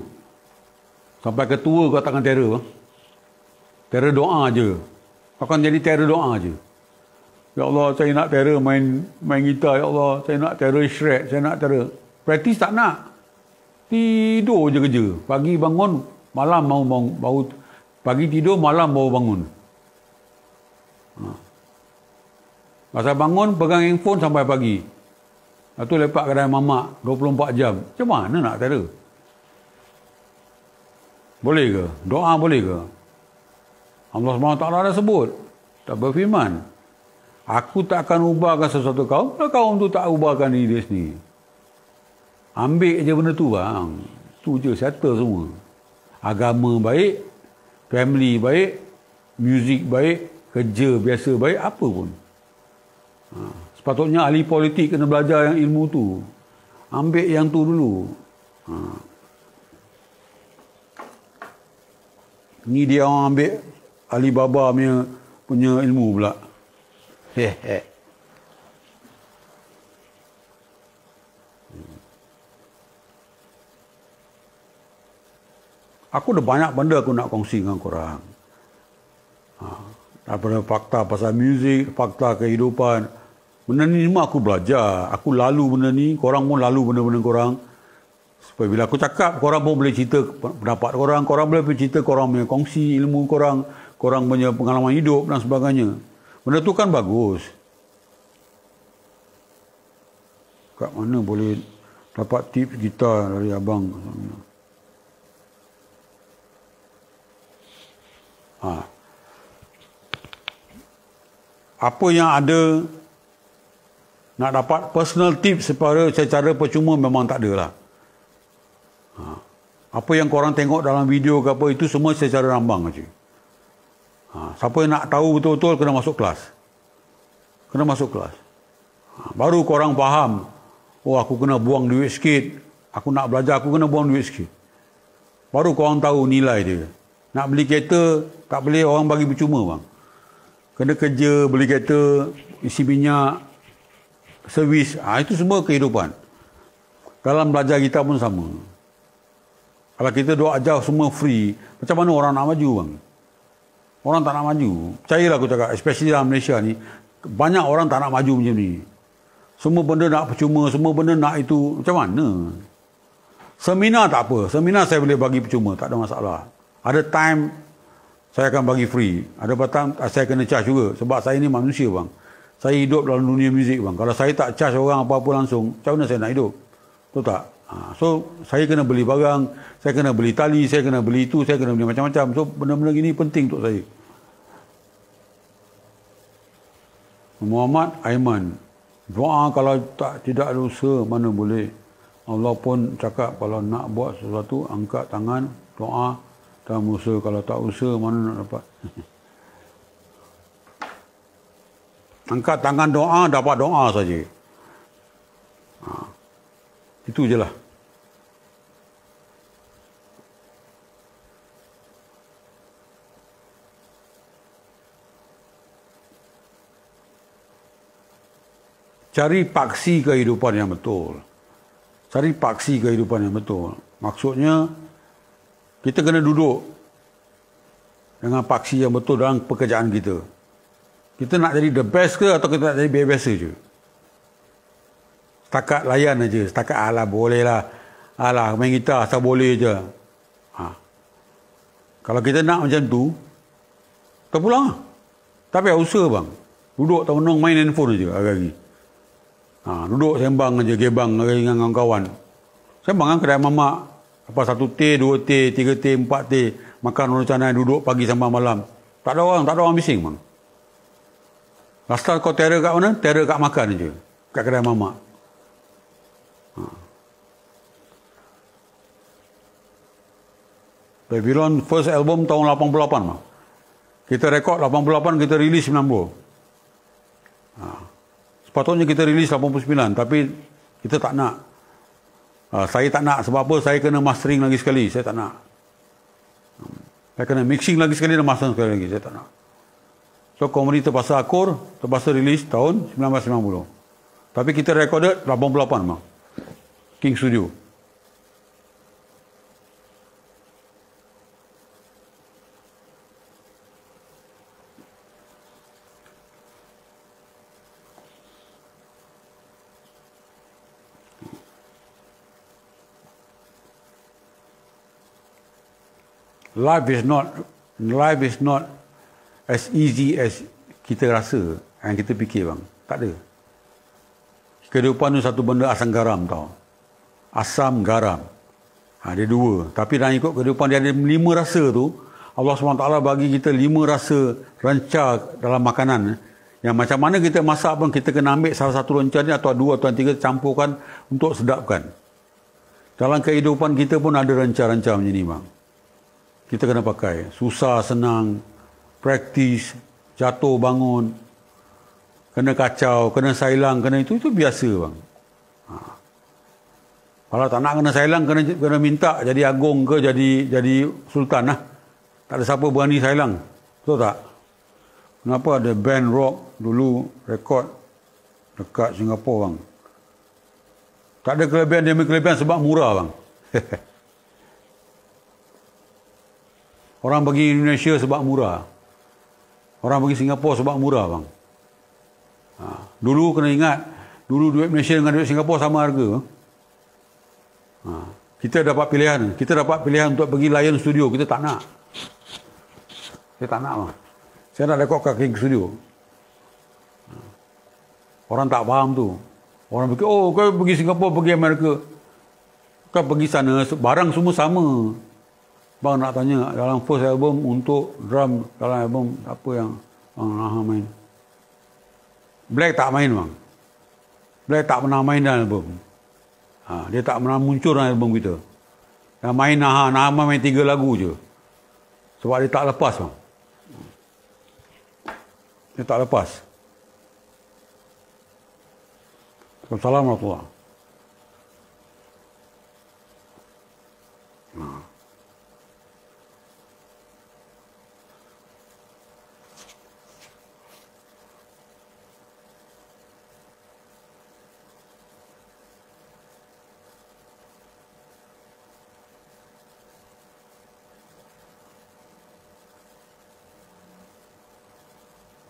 Sampai ketua kau tangan terror. Ha? Terror doa aje. Akan jadi terror doa aje. Ya Allah, saya nak terror main main gitar ya Allah. Saya nak terror shred, saya nak terror. Praktis tak nak. Tidur je kerja. Pagi bangun, malam mau bangun, pagi tidur malam mau bangun. Ha. Masa bangun, pegang handphone sampai pagi. Lepas tu lepak kedai mamak 24 jam. Macam mana nak tak Boleh ke? Doa boleh ke? Allah SWT ada sebut. Tak berfirman. Aku tak akan ubahkan sesuatu kaum. Kalau kaum tu tak ubahkan diri dia sendiri. Ambil je benda tu bang. Tu je settle semua. Agama baik. Family baik. Music baik. Kerja biasa baik. Apa pun. Ha. Sepatutnya ahli politik kena belajar yang ilmu tu. Ambil yang tu dulu. Ha. Ni dia orang ambil Alibaba punya, punya ilmu pula. Hehe. Aku ada banyak benda aku nak kongsi dengan korang. Ha. Daripada fakta pasal muzik, fakta kehidupan, Benda ni semua aku belajar. Aku lalu benda ni. Korang pun lalu benda-benda korang. Supaya bila aku cakap, korang pun boleh cerita pendapat korang. Korang boleh cerita korang punya kongsi ilmu korang. Korang punya pengalaman hidup dan sebagainya. Benda tu kan bagus. Kat mana boleh dapat tips gitar dari abang. Ha. Apa yang ada nak dapat personal tip secara, secara percuma memang tak ada lah. Ha. Apa yang korang tengok dalam video ke apa itu semua secara rambang saja. Ha. Siapa yang nak tahu betul-betul kena masuk kelas. Kena masuk kelas. Ha. Baru korang faham. Oh aku kena buang duit sikit. Aku nak belajar aku kena buang duit sikit. Baru korang tahu nilai dia. Nak beli kereta tak boleh orang bagi percuma bang. Kena kerja beli kereta isi minyak servis. Ha, itu semua kehidupan. Dalam belajar kita pun sama. Kalau kita doa ajar semua free, macam mana orang nak maju bang? Orang tak nak maju. Percayalah aku cakap, especially dalam Malaysia ni, banyak orang tak nak maju macam ni. Semua benda nak percuma, semua benda nak itu, macam mana? Seminar tak apa. Seminar saya boleh bagi percuma, tak ada masalah. Ada time, saya akan bagi free. Ada batang, saya kena charge juga. Sebab saya ni manusia bang saya hidup dalam dunia muzik bang. Kalau saya tak charge orang apa-apa langsung, macam mana saya nak hidup? Tahu tak? Ha, so, saya kena beli barang, saya kena beli tali, saya kena beli itu, saya kena beli macam-macam. So, benda-benda ini penting untuk saya. Muhammad Aiman. Doa kalau tak tidak dosa, mana boleh? Allah pun cakap kalau nak buat sesuatu, angkat tangan, doa. Tak usah kalau tak usah, mana nak dapat? Angkat tangan doa, dapat doa saja. Ha. Itu je lah. Cari paksi kehidupan yang betul. Cari paksi kehidupan yang betul. Maksudnya, kita kena duduk dengan paksi yang betul dalam pekerjaan kita kita nak jadi the best ke atau kita nak jadi biasa je setakat layan aja setakat alah boleh lah ala main kita asal boleh je ha. kalau kita nak macam tu terpulang lah tapi usaha bang duduk tak menung main handphone aja hari-hari ha. duduk sembang aja gebang hari dengan kawan-kawan sembang kan kedai mamak apa satu T, dua T, tiga T, empat T. Makan orang sana duduk pagi sampai malam. Tak ada orang, tak ada orang bising Bang. Asal kau terror kat mana? Terror kat makan je. Kat kedai mamak. Ha. Babylon first album tahun 88. Kita rekod 88, kita rilis 90. Ha. Sepatutnya kita rilis 89, tapi kita tak nak. Ha. saya tak nak sebab apa? Saya kena mastering lagi sekali. Saya tak nak. Hmm. Saya kena mixing lagi sekali dan mastering sekali lagi. Saya tak nak. So komedi terpaksa akur, terpaksa rilis tahun 1990. Tapi kita recorded 88 mak. King Studio. Life is not life is not as easy as kita rasa yang kita fikir bang tak ada kehidupan tu satu benda asam garam tau asam garam ha, dia dua tapi dalam ikut kehidupan dia ada lima rasa tu Allah SWT bagi kita lima rasa renca dalam makanan eh. yang macam mana kita masak pun kita kena ambil salah satu renca ni atau dua atau tiga campurkan untuk sedapkan dalam kehidupan kita pun ada renca-renca macam ni bang kita kena pakai susah, senang, praktis jatuh bangun kena kacau kena sailang kena itu itu biasa bang ha. kalau tak nak kena sailang kena kena minta jadi agung ke jadi jadi sultan lah tak ada siapa berani sailang betul tak kenapa ada band rock dulu rekod dekat Singapura bang tak ada kelebihan demi kelebihan sebab murah bang Orang pergi Indonesia sebab murah. Orang pergi Singapura sebab murah bang. Ha. Dulu kena ingat, dulu duit Malaysia dengan duit Singapura sama harga. Ha. Kita dapat pilihan. Kita dapat pilihan untuk pergi Lion Studio. Kita tak nak. kita tak nak bang. Saya nak rekod kaki studio. Ha. Orang tak faham tu. Orang fikir, oh kau pergi Singapura, pergi Amerika. Kau pergi sana, barang semua sama. Bang nak tanya dalam first album untuk drum dalam album apa yang Bang Raha main? Black tak main bang. Black tak pernah main dalam album. Ha, dia tak pernah muncul dalam album kita. Yang main Naha, Naha main, main tiga lagu je. Sebab dia tak lepas bang. Dia tak lepas. Assalamualaikum warahmatullahi ha. wabarakatuh.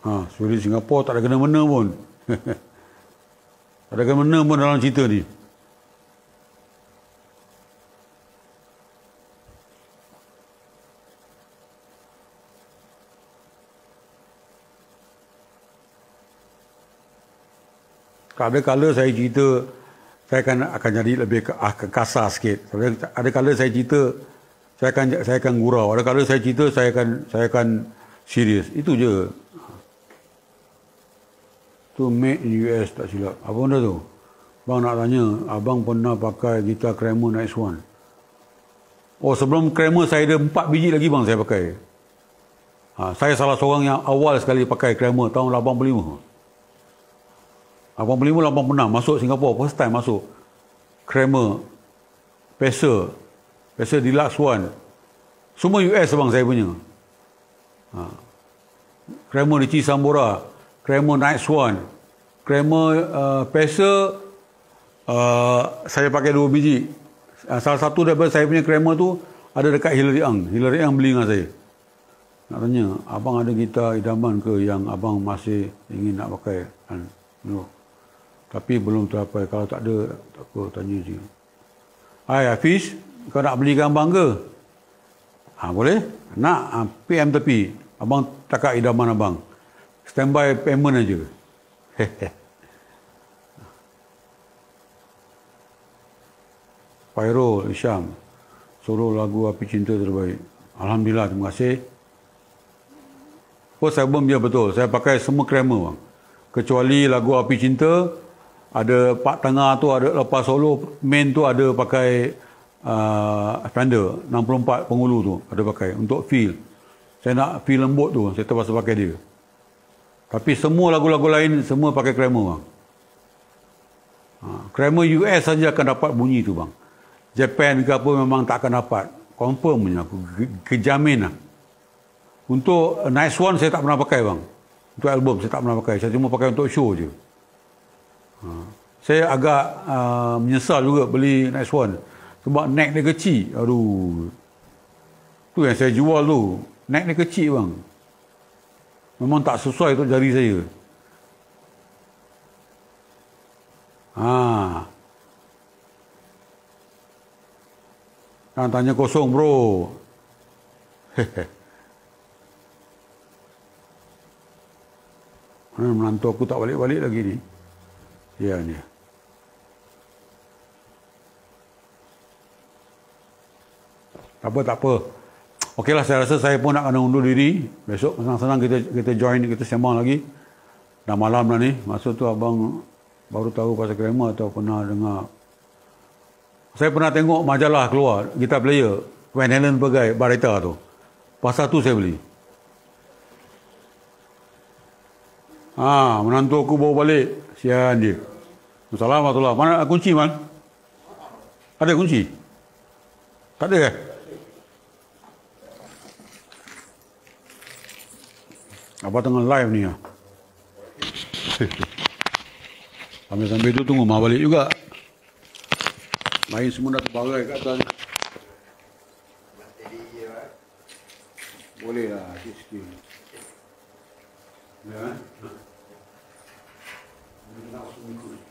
Ha, Suri Singapura tak ada kena mena pun. tak ada kena mena pun dalam cerita ni. Ada kala saya cerita saya akan akan jadi lebih ke, ah, kasar sikit. Ada kala saya cerita saya akan saya akan gurau. Ada kala saya cerita saya akan saya akan serius. Itu je tu made in US tak silap. Apa benda tu? Bang nak tanya, abang pernah pakai gitar Kramer Nice One? Oh sebelum Kramer saya ada empat biji lagi bang saya pakai. Ha, saya salah seorang yang awal sekali pakai Kramer tahun 85. 85, 86 masuk Singapura. First time masuk Kramer, Pesa, Pesa Deluxe One. Semua US bang saya punya. Ha. Kramer di Cisambora. Kramer Kramer Night Swan. Kramer uh, Pacer, uh, saya pakai dua biji. Uh, salah satu daripada saya punya Kramer tu, ada dekat Hillary Ang. Hillary Ang beli dengan saya. Nak tanya, abang ada gitar idaman ke yang abang masih ingin nak pakai? Kan? No. Tapi belum terapai. Kalau tak ada, tak apa, tanya dia. Hai Hafiz, kau nak beli gambang ke? Ha, boleh? Nak, ha, PM tepi. Abang takat idaman abang standby payment aja. Pyro, Isham solo lagu Api Cinta terbaik. Alhamdulillah terima kasih. Oh saya album dia betul. Saya pakai semua kremer bang. Kecuali lagu Api Cinta ada pak tengah tu ada lepas solo main tu ada pakai uh, standard 64 pengulu tu ada pakai untuk feel. Saya nak feel lembut tu saya terpaksa pakai dia. Tapi semua lagu-lagu lain semua pakai Kramer bang. Ha, Kramer US saja akan dapat bunyi tu bang. Japan ke apa memang tak akan dapat. Confirm punya aku. Kejamin lah. Untuk uh, Nice One saya tak pernah pakai bang. Untuk album saya tak pernah pakai. Saya cuma pakai untuk show je. Ha, saya agak uh, menyesal juga beli Nice One. Sebab neck dia kecil. Aduh. Tu yang saya jual tu. Neck dia kecil bang. Memang tak sesuai untuk jari saya. Ha. Dan tanya kosong bro. Hehe. menantu aku tak balik-balik lagi ni. Ya ni. Tak apa, tak apa. Okeylah saya rasa saya pun nak kena undur diri. Besok senang-senang kita kita join kita sembang lagi. Dah malam dah ni. maksud tu abang baru tahu pasal kerema atau pernah dengar. Saya pernah tengok majalah keluar Gitar Player Van Halen pegai Barita tu. Pasal tu saya beli. Ha, menantu aku bawa balik. Sian dia. Assalamualaikum. Mana kunci, Man? Ada kunci? Tak ada Eh? Apa tengah live ni ya? Sambil sampai tu tunggu mau balik juga. Main semua dah terbarai kat atas. Boleh lah, sikit-sikit. Ya? Ini langsung ikut.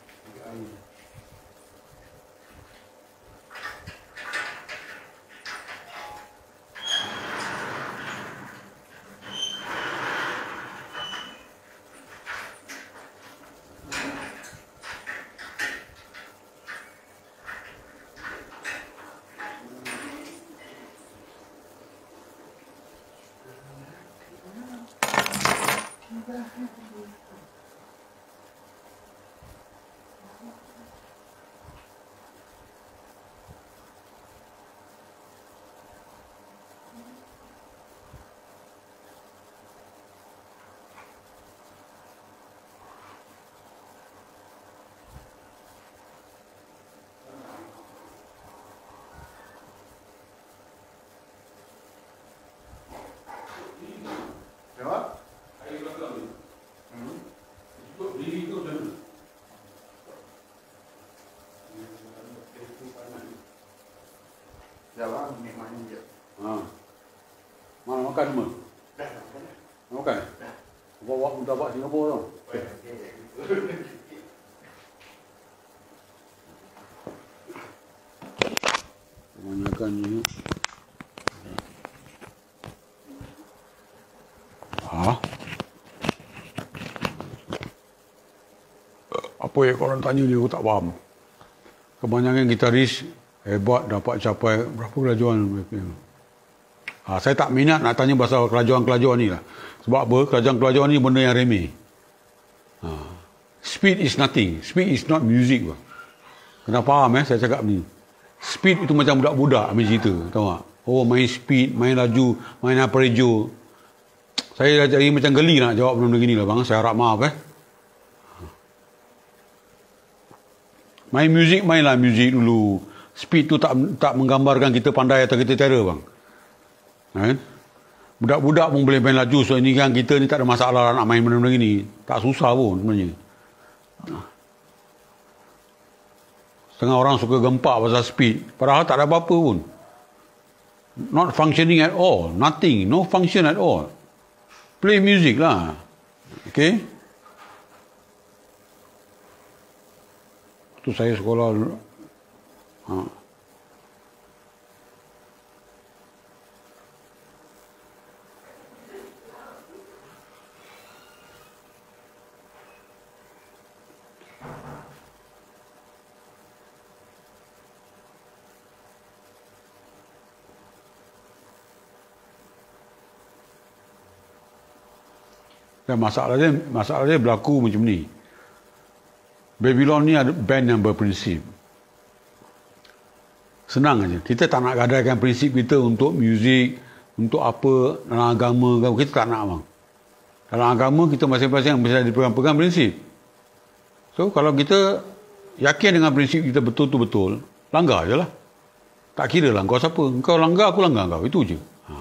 dalam minyak manis je. Ha. Mana makan semua? Dah makan. Makan? Dah. Bawa pun dah buat Singapura tau. Okey. Mana kan ni? Ha? Apa yang korang tanya dia, aku tak faham. Kebanyakan gitaris hebat dapat capai berapa kerajuan ha, ah, saya tak minat nak tanya pasal kelajuan kelajuan ni lah sebab apa kelajuan kerajuan ni benda yang remeh ha. speed is nothing speed is not music bah. kena faham eh saya cakap ni speed itu macam budak-budak ambil cerita tahu tak oh main speed main laju main apa aparejo saya dah jadi macam geli nak jawab benda-benda gini lah bang saya harap maaf eh main music mainlah music dulu speed tu tak tak menggambarkan kita pandai atau kita terer bang. Eh? Budak-budak pun boleh main laju. So ini kan kita ni tak ada masalah lah nak main benda-benda ni. Tak susah pun sebenarnya. Setengah orang suka gempak pasal speed. Padahal tak ada apa-apa pun. Not functioning at all. Nothing. No function at all. Play music lah. Okay. Tu saya sekolah dan masalah dia, masalah dia berlaku macam ni. Babylon ni ada band yang berprinsip. Senang aja. Kita tak nak gadaikan prinsip kita untuk muzik, untuk apa dalam agama kita tak nak bang. Dalam agama kita masing-masing yang boleh dipegang pegang prinsip. So kalau kita yakin dengan prinsip kita betul tu betul, langgar lah Tak kira lah kau siapa. Kau langgar aku langgar kau. Itu je. Ha.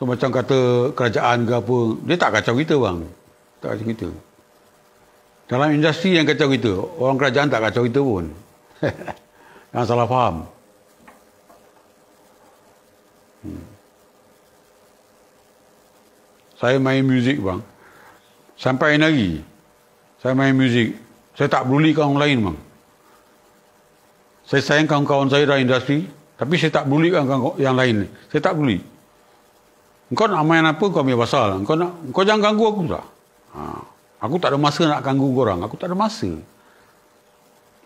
So macam kata kerajaan ke apa, dia tak kacau kita bang. Tak kacau kita. Dalam industri yang kacau kita, orang kerajaan tak kacau kita pun. Jangan salah faham. Hmm. Saya main muzik bang. Sampai lagi. Saya main muzik. Saya tak peduli kawan lain bang. Saya sayang kawan-kawan saya dalam industri. Tapi saya tak peduli kawan -kawan yang lain. Saya tak peduli. Kau nak main apa kau punya pasal. Kau nak, kau jangan ganggu aku tak. Ha. Aku tak ada masa nak ganggu orang. Aku tak ada masa.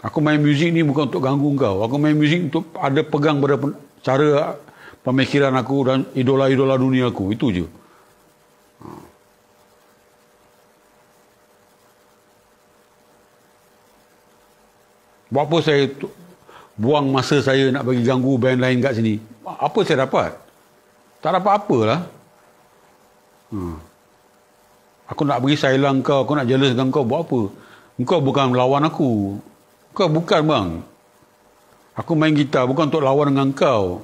Aku main muzik ni bukan untuk ganggu kau. Aku main muzik untuk ada pegang pada cara pemikiran aku dan idola-idola dunia aku. Itu je. Ha. Buat apa saya tu, buang masa saya nak bagi ganggu band lain kat sini? Apa saya dapat? Tak dapat apalah. Hmm. Aku nak bagi sailang kau, aku nak jealous dengan kau buat apa? Kau bukan lawan aku. Kau bukan bang. Aku main gitar bukan untuk lawan dengan kau.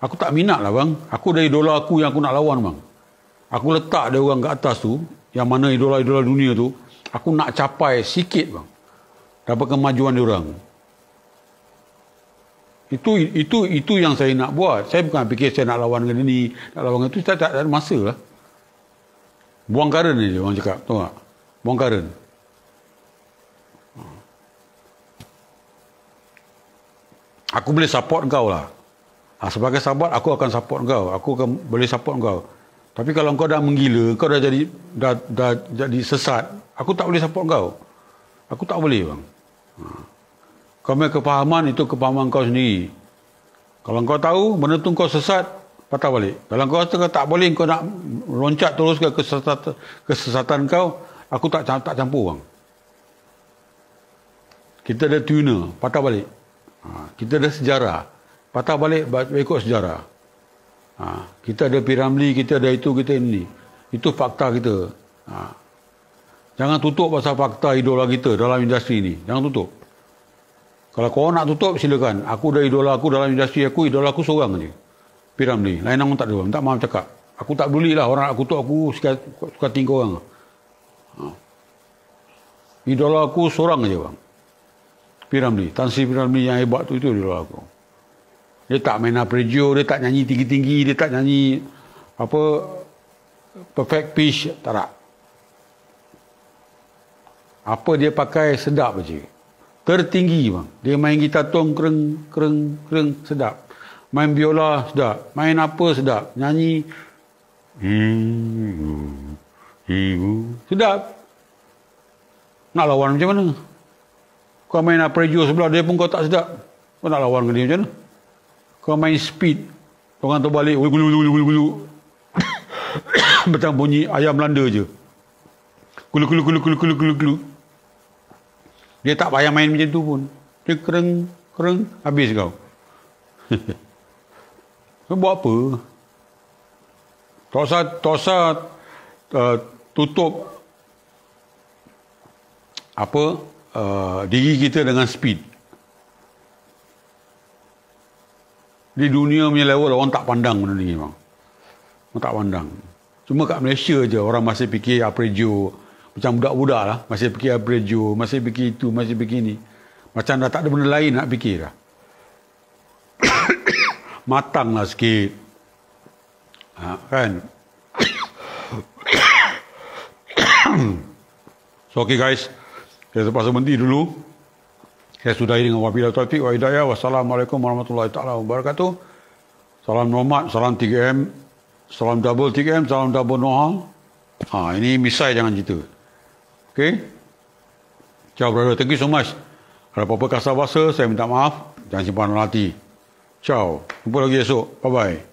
Aku tak minat lah bang. Aku dari idola aku yang aku nak lawan bang. Aku letak dia orang kat atas tu. Yang mana idola-idola dunia tu. Aku nak capai sikit bang. Dapat kemajuan dia orang. Itu itu itu yang saya nak buat. Saya bukan fikir saya nak lawan dengan ini, nak lawan dengan itu. Saya tak, tak ada masa lah. Buang karen ni dia orang cakap. Tahu tak? Buang karen. aku boleh support kau lah. Ha, sebagai sahabat, aku akan support kau. Aku akan boleh support kau. Tapi kalau kau dah menggila, kau dah jadi dah, dah jadi sesat, aku tak boleh support kau. Aku tak boleh, bang. Ha. Kau punya kepahaman, itu kepahaman kau sendiri. Kalau kau tahu, benda tu kau sesat, patah balik. Kalau kau rasa tak boleh, kau nak loncat terus ke kesesatan, kesesatan kau, aku tak, tak campur, bang. Kita ada tuner, patah balik. Ha, kita ada sejarah. Patah balik ikut sejarah. Ha, kita ada piramli, kita ada itu, kita ini. Itu fakta kita. Ha. Jangan tutup pasal fakta idola kita dalam industri ini. Jangan tutup. Kalau kau nak tutup, silakan. Aku dah idola aku dalam industri aku, idola aku seorang je. Piramli. Lain orang tak ada. Tak maaf cakap. Aku tak peduli lah orang nak kutuk aku suka, suka Ha. Idola aku seorang je bang. Piramli. Tansi Piramli yang hebat tu itu dia lah Dia tak main arpeggio, dia tak nyanyi tinggi-tinggi, dia tak nyanyi apa perfect pitch, tak nak. Apa dia pakai sedap je. Tertinggi bang. Dia main gitar tong kreng kreng kreng sedap. Main biola sedap, main apa sedap, nyanyi Ibu, ibu. Sedap. Nak lawan macam mana? Kau main apa radio sebelah dia pun kau tak sedap. Kau nak lawan dengan dia macam mana? Kau main speed. Orang tu balik. Betang bunyi ayam landa je. Kulu kulu kulu kulu kulu kulu kulu. Dia tak payah main macam tu pun. Dia kereng kereng habis kau. kau buat apa? Tosa tosa uh, eh, tutup apa uh, diri kita dengan speed. Di dunia punya level orang tak pandang benda ni memang. Orang tak pandang. Cuma kat Malaysia je orang masih fikir Aprejo. Macam budak-budak lah. Masih fikir Aprejo. Masih fikir itu. Masih fikir ini. Macam dah tak ada benda lain nak fikir lah. Matang lah sikit. Ha, kan? so okay guys. Saya terpaksa berhenti dulu. Saya sudahi dengan wabillahi taufiq wa hidayah. Wassalamualaikum warahmatullahi taala wabarakatuh. Salam Nomad, salam 3M, salam double 3M, salam double Nohang. Ha, ini misai jangan cerita. Okay, Ciao brother, thank you so much. Kalau apa-apa kasar bahasa, saya minta maaf. Jangan simpan hati. Ciao. Jumpa lagi esok. Bye-bye.